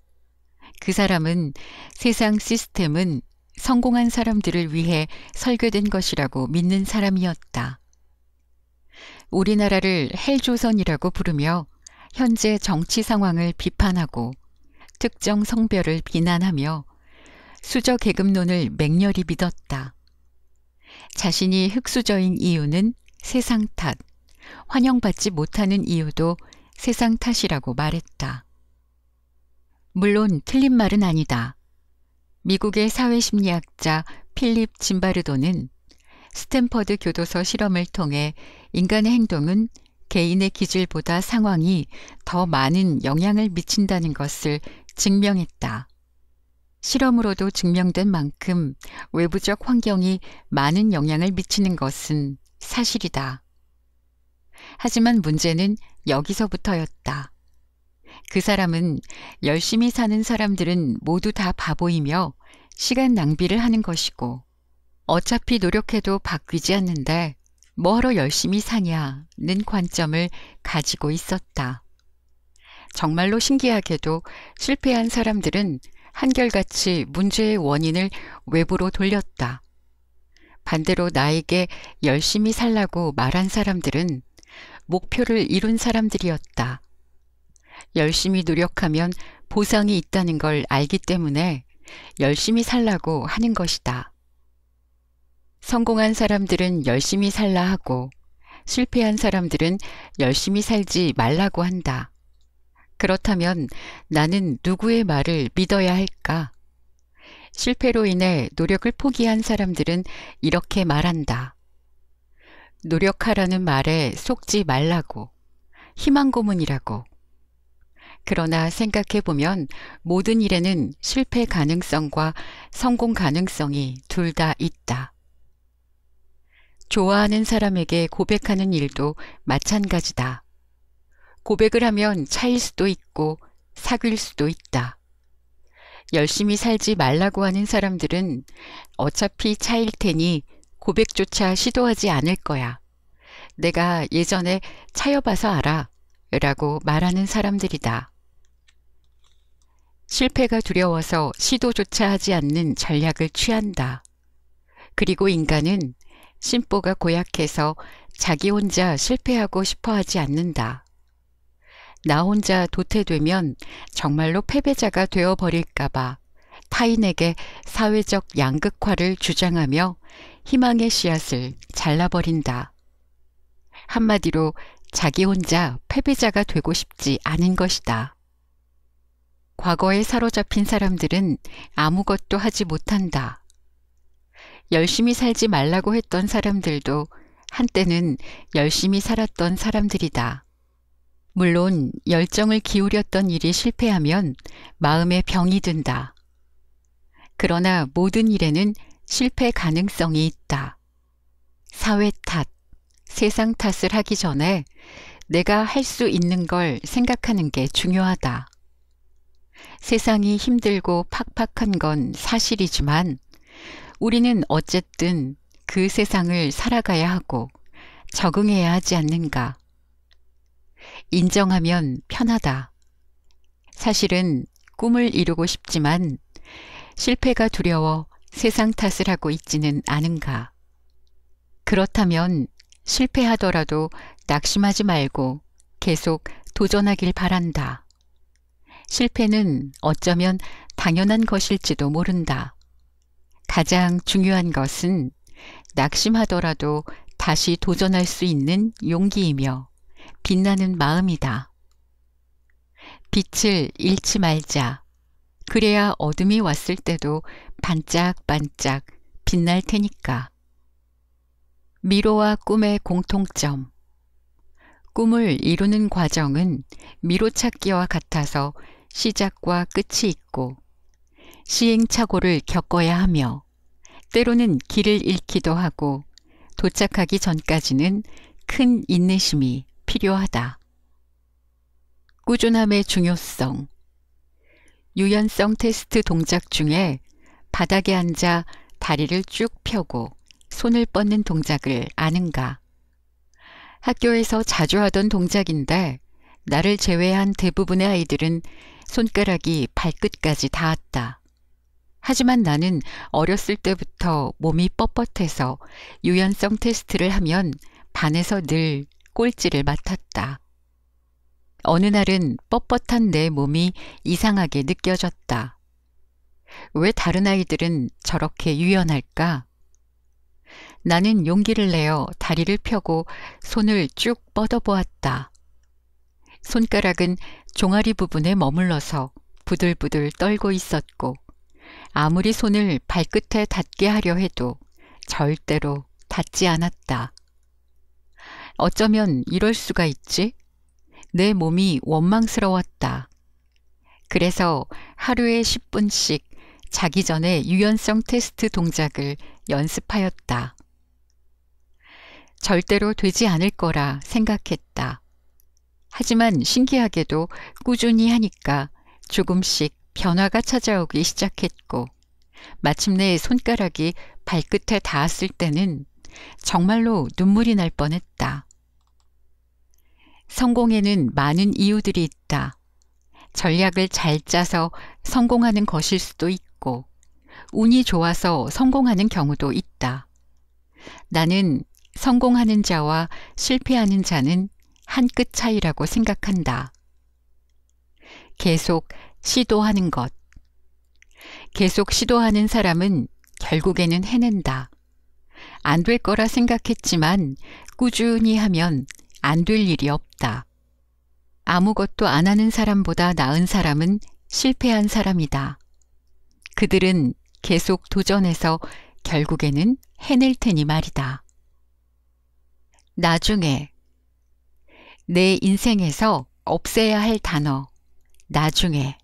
[SPEAKER 1] 그 사람은 세상 시스템은 성공한 사람들을 위해 설계된 것이라고 믿는 사람이었다. 우리나라를 헬조선이라고 부르며 현재 정치 상황을 비판하고 특정 성별을 비난하며 수저 계급론을 맹렬히 믿었다. 자신이 흑수저인 이유는 세상 탓, 환영받지 못하는 이유도 세상 탓이라고 말했다. 물론 틀린 말은 아니다. 미국의 사회심리학자 필립 짐바르도는 스탠퍼드 교도소 실험을 통해 인간의 행동은 개인의 기질보다 상황이 더 많은 영향을 미친다는 것을 증명했다. 실험으로도 증명된 만큼 외부적 환경이 많은 영향을 미치는 것은 사실이다. 하지만 문제는 여기서부터였다. 그 사람은 열심히 사는 사람들은 모두 다 바보이며 시간 낭비를 하는 것이고 어차피 노력해도 바뀌지 않는데 뭐하러 열심히 사냐는 관점을 가지고 있었다. 정말로 신기하게도 실패한 사람들은 한결같이 문제의 원인을 외부로 돌렸다. 반대로 나에게 열심히 살라고 말한 사람들은 목표를 이룬 사람들이었다. 열심히 노력하면 보상이 있다는 걸 알기 때문에 열심히 살라고 하는 것이다. 성공한 사람들은 열심히 살라 하고 실패한 사람들은 열심히 살지 말라고 한다. 그렇다면 나는 누구의 말을 믿어야 할까? 실패로 인해 노력을 포기한 사람들은 이렇게 말한다. 노력하라는 말에 속지 말라고. 희망고문이라고. 그러나 생각해보면 모든 일에는 실패 가능성과 성공 가능성이 둘 다 있다. 좋아하는 사람에게 고백하는 일도 마찬가지다. 고백을 하면 차일 수도 있고 사귈 수도 있다. 열심히 살지 말라고 하는 사람들은 어차피 차일 테니 고백조차 시도하지 않을 거야. 내가 예전에 차여봐서 알아. 라고 말하는 사람들이다. 실패가 두려워서 시도조차 하지 않는 전략을 취한다. 그리고 인간은 심보가 고약해서 자기 혼자 실패하고 싶어 하지 않는다. 나 혼자 도태되면 정말로 패배자가 되어버릴까봐 타인에게 사회적 양극화를 주장하며 희망의 씨앗을 잘라버린다. 한마디로 자기 혼자 패배자가 되고 싶지 않은 것이다. 과거에 사로잡힌 사람들은 아무것도 하지 못한다. 열심히 살지 말라고 했던 사람들도 한때는 열심히 살았던 사람들이다. 물론 열정을 기울였던 일이 실패하면 마음에 병이 든다. 그러나 모든 일에는 실패 가능성이 있다. 사회 탓, 세상 탓을 하기 전에 내가 할 수 있는 걸 생각하는 게 중요하다. 세상이 힘들고 팍팍한 건 사실이지만 우리는 어쨌든 그 세상을 살아가야 하고 적응해야 하지 않는가. 인정하면 편하다. 사실은 꿈을 이루고 싶지만 실패가 두려워 세상 탓을 하고 있지는 않은가. 그렇다면 실패하더라도 낙심하지 말고 계속 도전하길 바란다. 실패는 어쩌면 당연한 것일지도 모른다. 가장 중요한 것은 낙심하더라도 다시 도전할 수 있는 용기이며 빛나는 마음이다. 빛을 잃지 말자. 그래야 어둠이 왔을 때도 반짝반짝 빛날 테니까. 미로와 꿈의 공통점. 꿈을 이루는 과정은 미로찾기와 같아서 시작과 끝이 있고 시행착오를 겪어야 하며 때로는 길을 잃기도 하고 도착하기 전까지는 큰 인내심이 필요하다. 꾸준함의 중요성 유연성 테스트 동작 중에 바닥에 앉아 다리를 쭉 펴고 손을 뻗는 동작을 아는가? 학교에서 자주 하던 동작인데 나를 제외한 대부분의 아이들은 손가락이 발끝까지 닿았다. 하지만 나는 어렸을 때부터 몸이 뻣뻣해서 유연성 테스트를 하면 반에서 늘 꼴찌를 맡았다. 어느 날은 뻣뻣한 내 몸이 이상하게 느껴졌다. 왜 다른 아이들은 저렇게 유연할까? 나는 용기를 내어 다리를 펴고 손을 쭉 뻗어보았다. 손가락은 종아리 부분에 머물러서 부들부들 떨고 있었고 아무리 손을 발끝에 닿게 하려 해도 절대로 닿지 않았다. 어쩌면 이럴 수가 있지? 내 몸이 원망스러웠다. 그래서 하루에 10분씩 자기 전에 유연성 테스트 동작을 연습하였다. 절대로 되지 않을 거라 생각했다. 하지만 신기하게도 꾸준히 하니까 조금씩 변화가 찾아오기 시작했고 마침내 손가락이 발끝에 닿았을 때는 정말로 눈물이 날 뻔했다. 성공에는 많은 이유들이 있다. 전략을 잘 짜서 성공하는 것일 수도 있고, 운이 좋아서 성공하는 경우도 있다. 나는 성공하는 자와 실패하는 자는 한끗 차이라고 생각한다. 계속 시도하는 것. 계속 시도하는 사람은 결국에는 해낸다. 안 될 거라 생각했지만 꾸준히 하면 안 될 일이 없다. 아무것도 안 하는 사람보다 나은 사람은 실패한 사람이다. 그들은 계속 도전해서 결국에는 해낼 테니 말이다. 나중에 내 인생에서 없애야 할 단어, 나중에.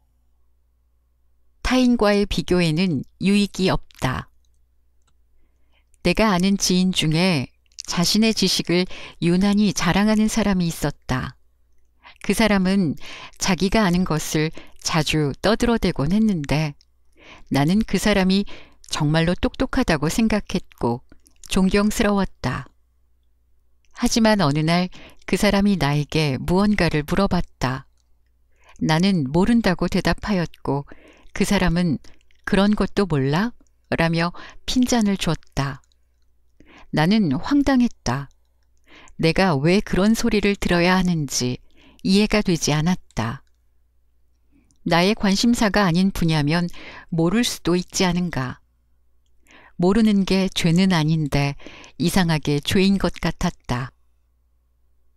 [SPEAKER 1] 타인과의 비교에는 유익이 없다. 내가 아는 지인 중에 자신의 지식을 유난히 자랑하는 사람이 있었다. 그 사람은 자기가 아는 것을 자주 떠들어대곤 했는데 나는 그 사람이 정말로 똑똑하다고 생각했고 존경스러웠다. 하지만 어느 날 그 사람이 나에게 무언가를 물어봤다. 나는 모른다고 대답하였고 그 사람은 그런 것도 몰라? 라며 핀잔을 줬다. 나는 황당했다. 내가 왜 그런 소리를 들어야 하는지 이해가 되지 않았다. 나의 관심사가 아닌 분야면 모를 수도 있지 않은가. 모르는 게 죄는 아닌데 이상하게 죄인 것 같았다.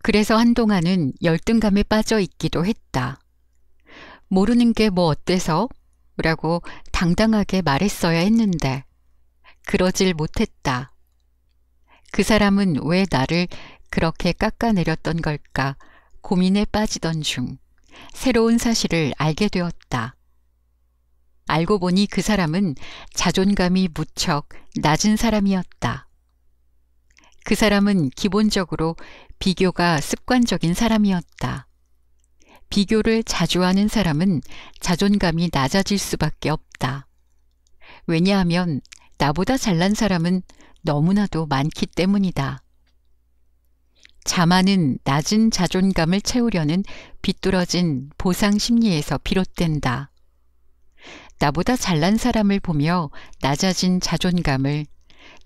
[SPEAKER 1] 그래서 한동안은 열등감에 빠져 있기도 했다. 모르는 게 뭐 어때서? 라고 당당하게 말했어야 했는데 그러질 못했다. 그 사람은 왜 나를 그렇게 깎아내렸던 걸까 고민에 빠지던 중 새로운 사실을 알게 되었다. 알고 보니 그 사람은 자존감이 무척 낮은 사람이었다. 그 사람은 기본적으로 비교가 습관적인 사람이었다. 비교를 자주 하는 사람은 자존감이 낮아질 수밖에 없다. 왜냐하면 나보다 잘난 사람은 너무나도 많기 때문이다. 자만은 낮은 자존감을 채우려는 비뚤어진 보상 심리에서 비롯된다. 나보다 잘난 사람을 보며 낮아진 자존감을,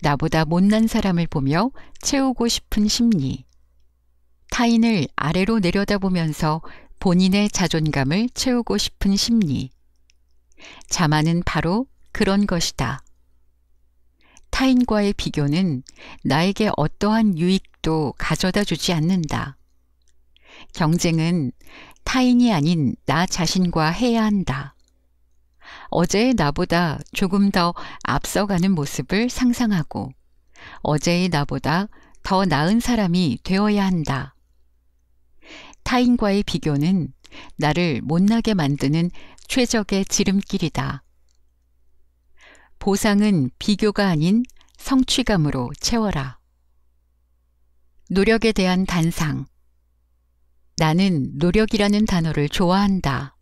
[SPEAKER 1] 나보다 못난 사람을 보며 채우고 싶은 심리, 타인을 아래로 내려다보면서 본인의 자존감을 채우고 싶은 심리. 자만은 바로 그런 것이다. 타인과의 비교는 나에게 어떠한 유익도 가져다 주지 않는다. 경쟁은 타인이 아닌 나 자신과 해야 한다. 어제의 나보다 조금 더 앞서가는 모습을 상상하고 어제의 나보다 더 나은 사람이 되어야 한다. 타인과의 비교는 나를 못나게 만드는 최적의 지름길이다. 보상은 비교가 아닌 성취감으로 채워라. 노력에 대한 단상. 나는 노력이라는 단어를 좋아한다.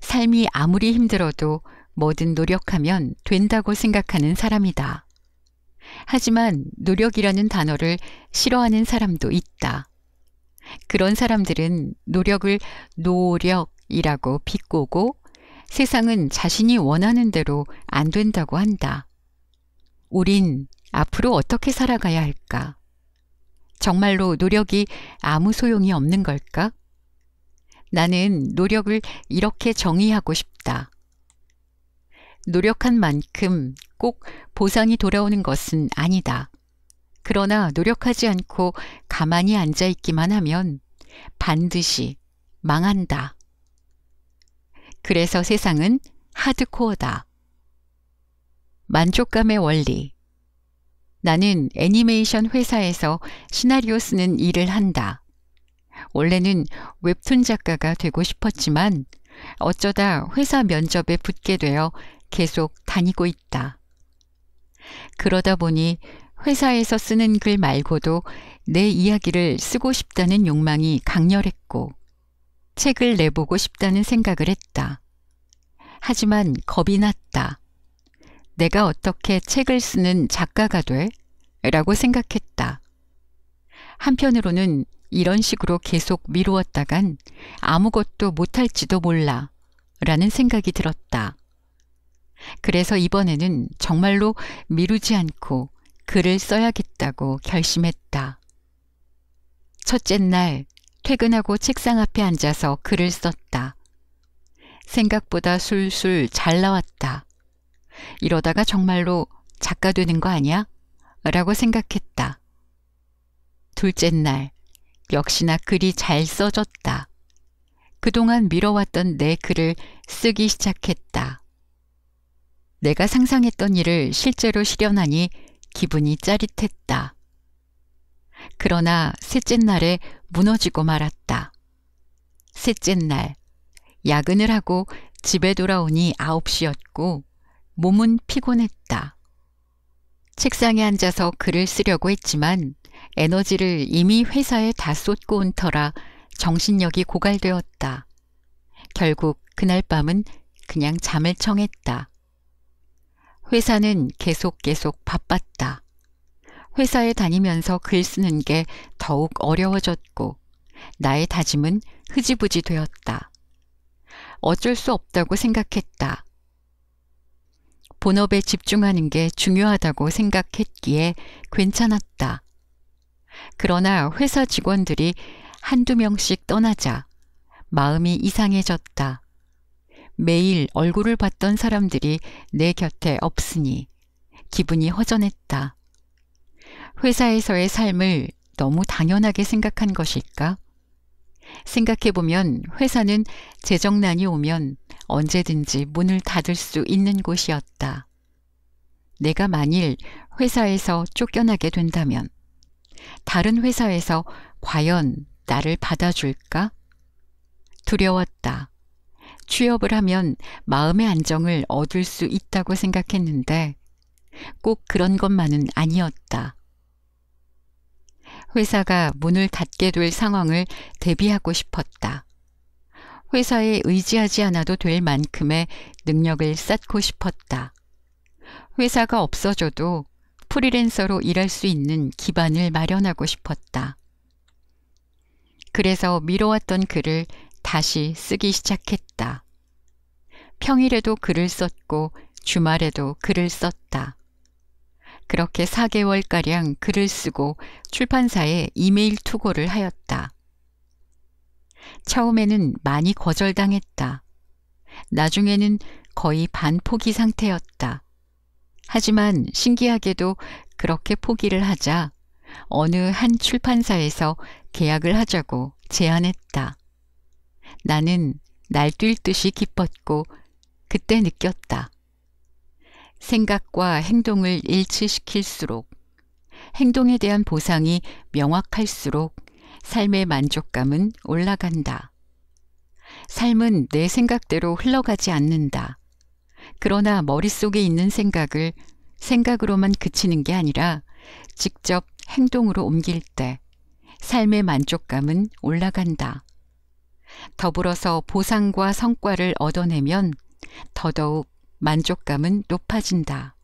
[SPEAKER 1] 삶이 아무리 힘들어도 뭐든 노력하면 된다고 생각하는 사람이다. 하지만 노력이라는 단어를 싫어하는 사람도 있다. 그런 사람들은 노력을 노력이라고 비꼬고 세상은 자신이 원하는 대로 안 된다고 한다. 우린 앞으로 어떻게 살아가야 할까? 정말로 노력이 아무 소용이 없는 걸까? 나는 노력을 이렇게 정의하고 싶다. 노력한 만큼 꼭 보상이 돌아오는 것은 아니다. 그러나 노력하지 않고 가만히 앉아 있기만 하면 반드시 망한다. 그래서 세상은 하드코어다. 만족감의 원리. 나는 애니메이션 회사에서 시나리오 쓰는 일을 한다. 원래는 웹툰 작가가 되고 싶었지만 어쩌다 회사 면접에 붙게 되어 계속 다니고 있다. 그러다 보니 회사에서 쓰는 글 말고도 내 이야기를 쓰고 싶다는 욕망이 강렬했고 책을 내보고 싶다는 생각을 했다. 하지만 겁이 났다. 내가 어떻게 책을 쓰는 작가가 돼? 라고 생각했다. 한편으로는 이런 식으로 계속 미루었다간 아무것도 못할지도 몰라 라는 생각이 들었다. 그래서 이번에는 정말로 미루지 않고 글을 써야겠다고 결심했다. 첫째 날 퇴근하고 책상 앞에 앉아서 글을 썼다. 생각보다 술술 잘 나왔다. 이러다가 정말로 작가 되는 거 아니야? 라고 생각했다. 둘째 날 역시나 글이 잘 써졌다. 그동안 미뤄왔던 내 글을 쓰기 시작했다. 내가 상상했던 일을 실제로 실현하니 기분이 짜릿했다. 그러나 셋째 날에 무너지고 말았다. 셋째 날, 야근을 하고 집에 돌아오니 9시였고 몸은 피곤했다. 책상에 앉아서 글을 쓰려고 했지만 에너지를 이미 회사에 다 쏟고 온 터라 정신력이 고갈되었다. 결국 그날 밤은 그냥 잠을 청했다. 회사는 계속 계속 바빴다. 회사에 다니면서 글 쓰는 게 더욱 어려워졌고 나의 다짐은 흐지부지 되었다. 어쩔 수 없다고 생각했다. 본업에 집중하는 게 중요하다고 생각했기에 괜찮았다. 그러나 회사 직원들이 한두 명씩 떠나자 마음이 이상해졌다. 매일 얼굴을 봤던 사람들이 내 곁에 없으니 기분이 허전했다. 회사에서의 삶을 너무 당연하게 생각한 것일까? 생각해보면 회사는 재정난이 오면 언제든지 문을 닫을 수 있는 곳이었다. 내가 만일 회사에서 쫓겨나게 된다면 다른 회사에서 과연 나를 받아줄까? 두려웠다. 취업을 하면 마음의 안정을 얻을 수 있다고 생각했는데 꼭 그런 것만은 아니었다. 회사가 문을 닫게 될 상황을 대비하고 싶었다. 회사에 의지하지 않아도 될 만큼의 능력을 쌓고 싶었다. 회사가 없어져도 프리랜서로 일할 수 있는 기반을 마련하고 싶었다. 그래서 미뤄왔던 글을 다시 쓰기 시작했다. 평일에도 글을 썼고 주말에도 글을 썼다. 그렇게 4개월가량 글을 쓰고 출판사에 이메일 투고를 하였다. 처음에는 많이 거절당했다. 나중에는 거의 반포기 상태였다. 하지만 신기하게도 그렇게 포기를 하자 어느 한 출판사에서 계약을 하자고 제안했다. 나는 날뛸 듯이 기뻤고 그때 느꼈다. 생각과 행동을 일치시킬수록 행동에 대한 보상이 명확할수록 삶의 만족감은 올라간다. 삶은 내 생각대로 흘러가지 않는다. 그러나 머릿속에 있는 생각을 생각으로만 그치는 게 아니라 직접 행동으로 옮길 때 삶의 만족감은 올라간다. 더불어서 보상과 성과를 얻어내면 더더욱 만족감은 높아진다.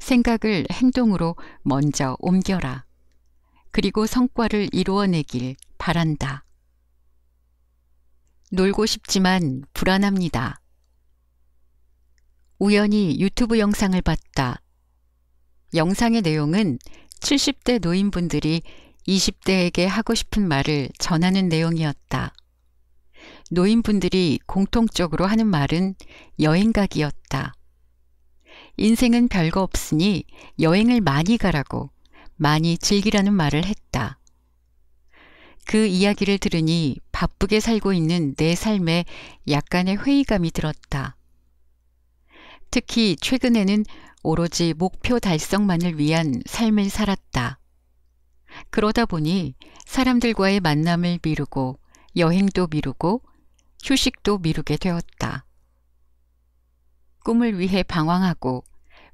[SPEAKER 1] 생각을 행동으로 먼저 옮겨라. 그리고 성과를 이루어내길 바란다. 놀고 싶지만 불안합니다. 우연히 유튜브 영상을 봤다. 영상의 내용은 70대 노인분들이 20대에게 하고 싶은 말을 전하는 내용이었다. 노인분들이 공통적으로 하는 말은 여행각이었다. 인생은 별거 없으니 여행을 많이 가라고, 많이 즐기라는 말을 했다. 그 이야기를 들으니 바쁘게 살고 있는 내 삶에 약간의 회의감이 들었다. 특히 최근에는 오로지 목표 달성만을 위한 삶을 살았다. 그러다 보니 사람들과의 만남을 미루고 여행도 미루고 휴식도 미루게 되었다. 꿈을 위해 방황하고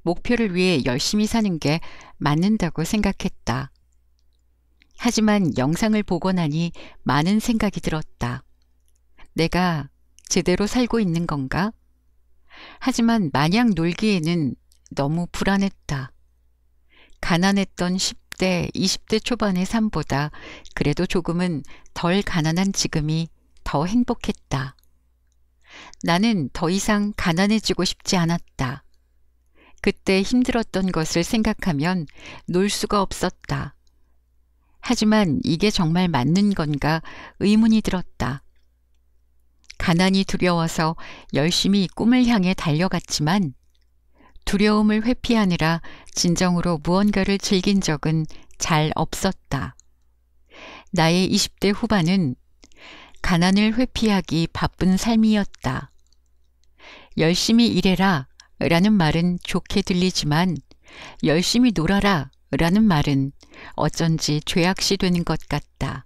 [SPEAKER 1] 목표를 위해 열심히 사는 게 맞는다고 생각했다. 하지만 영상을 보고 나니 많은 생각이 들었다. 내가 제대로 살고 있는 건가? 하지만 마냥 놀기에는 너무 불안했다. 가난했던 10대, 20대 초반의 삶보다 그래도 조금은 덜 가난한 지금이 더 행복했다. 나는 더 이상 가난해지고 싶지 않았다. 그때 힘들었던 것을 생각하면 놀 수가 없었다. 하지만 이게 정말 맞는 건가 의문이 들었다. 가난이 두려워서 열심히 꿈을 향해 달려갔지만 두려움을 회피하느라 진정으로 무언가를 즐긴 적은 잘 없었다. 나의 20대 후반은 가난을 회피하기 바쁜 삶이었다. 열심히 일해라 라는 말은 좋게 들리지만 열심히 놀아라 라는 말은 어쩐지 죄악시 되는 것 같다.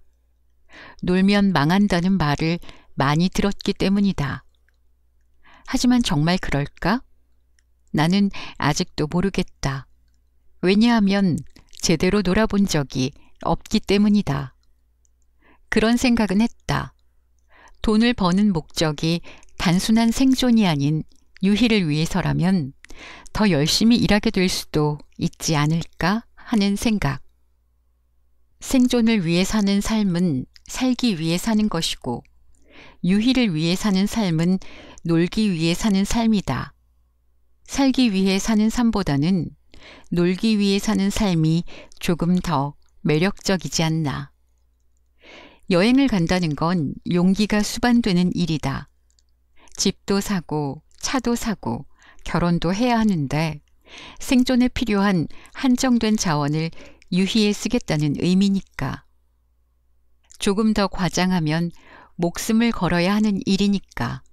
[SPEAKER 1] 놀면 망한다는 말을 많이 들었기 때문이다. 하지만 정말 그럴까? 나는 아직도 모르겠다. 왜냐하면 제대로 놀아본 적이 없기 때문이다. 그런 생각은 했다. 돈을 버는 목적이 단순한 생존이 아닌 유희를 위해서라면 더 열심히 일하게 될 수도 있지 않을까 하는 생각. 생존을 위해 사는 삶은 살기 위해 사는 것이고, 유희를 위해 사는 삶은 놀기 위해 사는 삶이다. 살기 위해 사는 삶보다는 놀기 위해 사는 삶이 조금 더 매력적이지 않나. 여행을 간다는 건 용기가 수반되는 일이다. 집도 사고, 차도 사고, 결혼도 해야 하는데 생존에 필요한 한정된 자원을 유희에 쓰겠다는 의미니까. 조금 더 과장하면 목숨을 걸어야 하는 일이니까.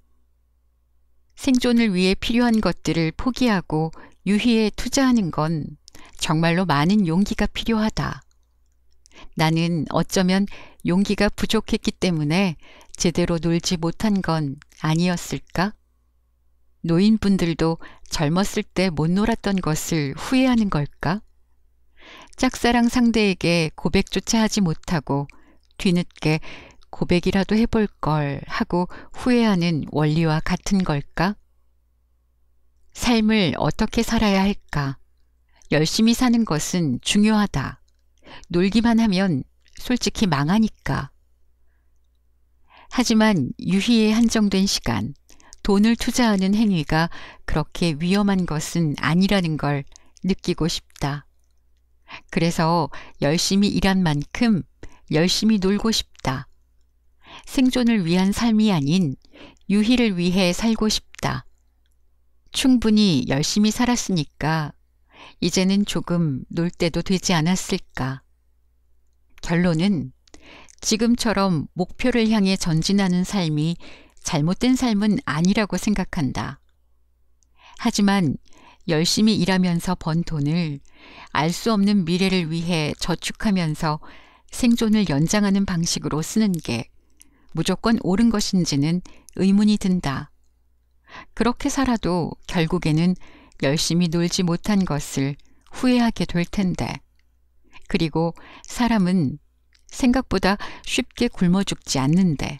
[SPEAKER 1] 생존을 위해 필요한 것들을 포기하고 유희에 투자하는 건 정말로 많은 용기가 필요하다. 나는 어쩌면 용기가 부족했기 때문에 제대로 놀지 못한 건 아니었을까? 노인분들도 젊었을 때 못 놀았던 것을 후회하는 걸까? 짝사랑 상대에게 고백조차 하지 못하고 뒤늦게 고백이라도 해볼 걸 하고 후회하는 원리와 같은 걸까? 삶을 어떻게 살아야 할까? 열심히 사는 것은 중요하다. 놀기만 하면 솔직히 망하니까. 하지만 유희에 한정된 시간, 돈을 투자하는 행위가 그렇게 위험한 것은 아니라는 걸 느끼고 싶다. 그래서 열심히 일한 만큼 열심히 놀고 싶다. 생존을 위한 삶이 아닌 유희를 위해 살고 싶다. 충분히 열심히 살았으니까 이제는 조금 놀 때도 되지 않았을까. 결론은 지금처럼 목표를 향해 전진하는 삶이 잘못된 삶은 아니라고 생각한다. 하지만 열심히 일하면서 번 돈을 알 수 없는 미래를 위해 저축하면서 생존을 연장하는 방식으로 쓰는 게 무조건 옳은 것인지는 의문이 든다. 그렇게 살아도 결국에는 열심히 놀지 못한 것을 후회하게 될 텐데. 그리고 사람은 생각보다 쉽게 굶어 죽지 않는데.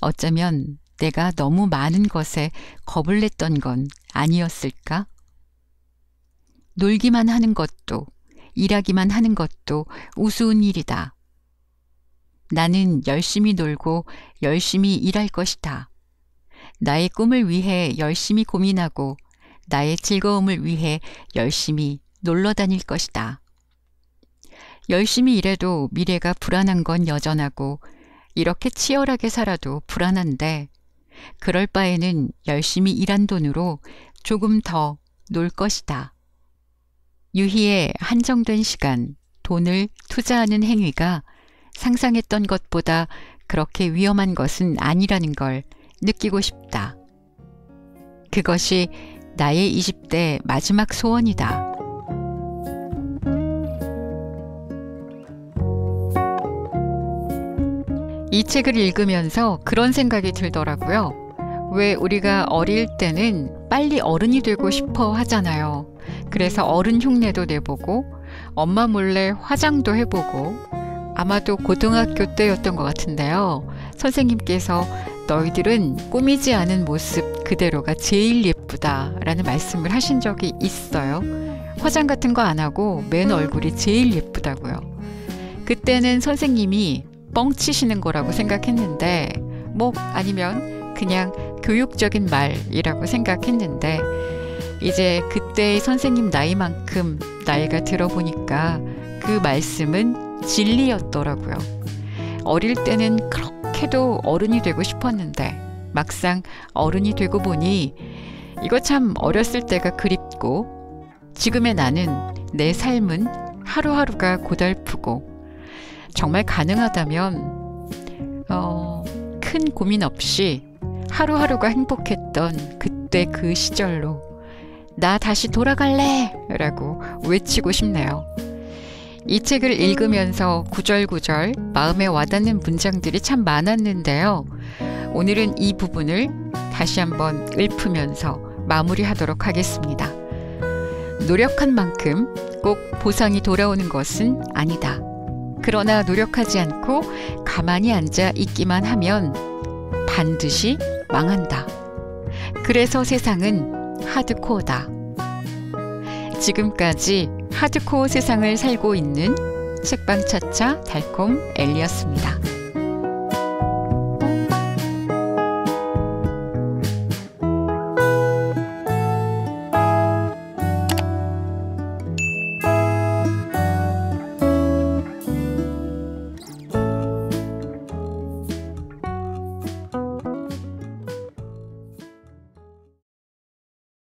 [SPEAKER 1] 어쩌면 내가 너무 많은 것에 겁을 냈던 건 아니었을까? 놀기만 하는 것도, 일하기만 하는 것도 우스운 일이다. 나는 열심히 놀고 열심히 일할 것이다. 나의 꿈을 위해 열심히 고민하고 나의 즐거움을 위해 열심히 놀러 다닐 것이다. 열심히 일해도 미래가 불안한 건 여전하고 이렇게 치열하게 살아도 불안한데 그럴 바에는 열심히 일한 돈으로 조금 더 놀 것이다. 유희의 한정된 시간, 돈을 투자하는 행위가 상상했던 것보다 그렇게 위험한 것은 아니라는 걸 느끼고 싶다. 그것이 나의 20대 마지막 소원이다. 이 책을 읽으면서 그런 생각이 들더라고요. 왜 우리가 어릴 때는 빨리 어른이 되고 싶어 하잖아요. 그래서 어른 흉내도 내보고 엄마 몰래 화장도 해보고 아마도 고등학교 때였던 것 같은데요. 선생님께서 너희들은 꾸미지 않은 모습 그대로가 제일 예쁘다 라는 말씀을 하신 적이 있어요. 화장 같은 거 안 하고 맨 얼굴이 제일 예쁘다고요. 그때는 선생님이 뻥치시는 거라고 생각했는데, 뭐 아니면 그냥 교육적인 말이라고 생각했는데, 이제 그때의 선생님 나이만큼 나이가 들어보니까 그 말씀은 진리였더라고요. 어릴 때는 그렇게 생해도 어른이 되고 싶었는데 막상 어른이 되고 보니 이거 참 어렸을 때가 그립고 지금의 나는 내 삶은 하루하루가 고달프고 정말 가능하다면 어, 큰 고민 없이 하루하루가 행복했던 그때 그 시절로 나 다시 돌아갈래! 라고 외치고 싶네요. 이 책을 읽으면서 구절구절 마음에 와닿는 문장들이 참 많았는데요. 오늘은 이 부분을 다시 한번 읊으면서 마무리하도록 하겠습니다. 노력한 만큼 꼭 보상이 돌아오는 것은 아니다. 그러나 노력하지 않고 가만히 앉아 있기만 하면 반드시 망한다. 그래서 세상은 하드코어다. 지금까지 하드코어 세상을 살고 있는 책방차차 달콤 엘리였습니다.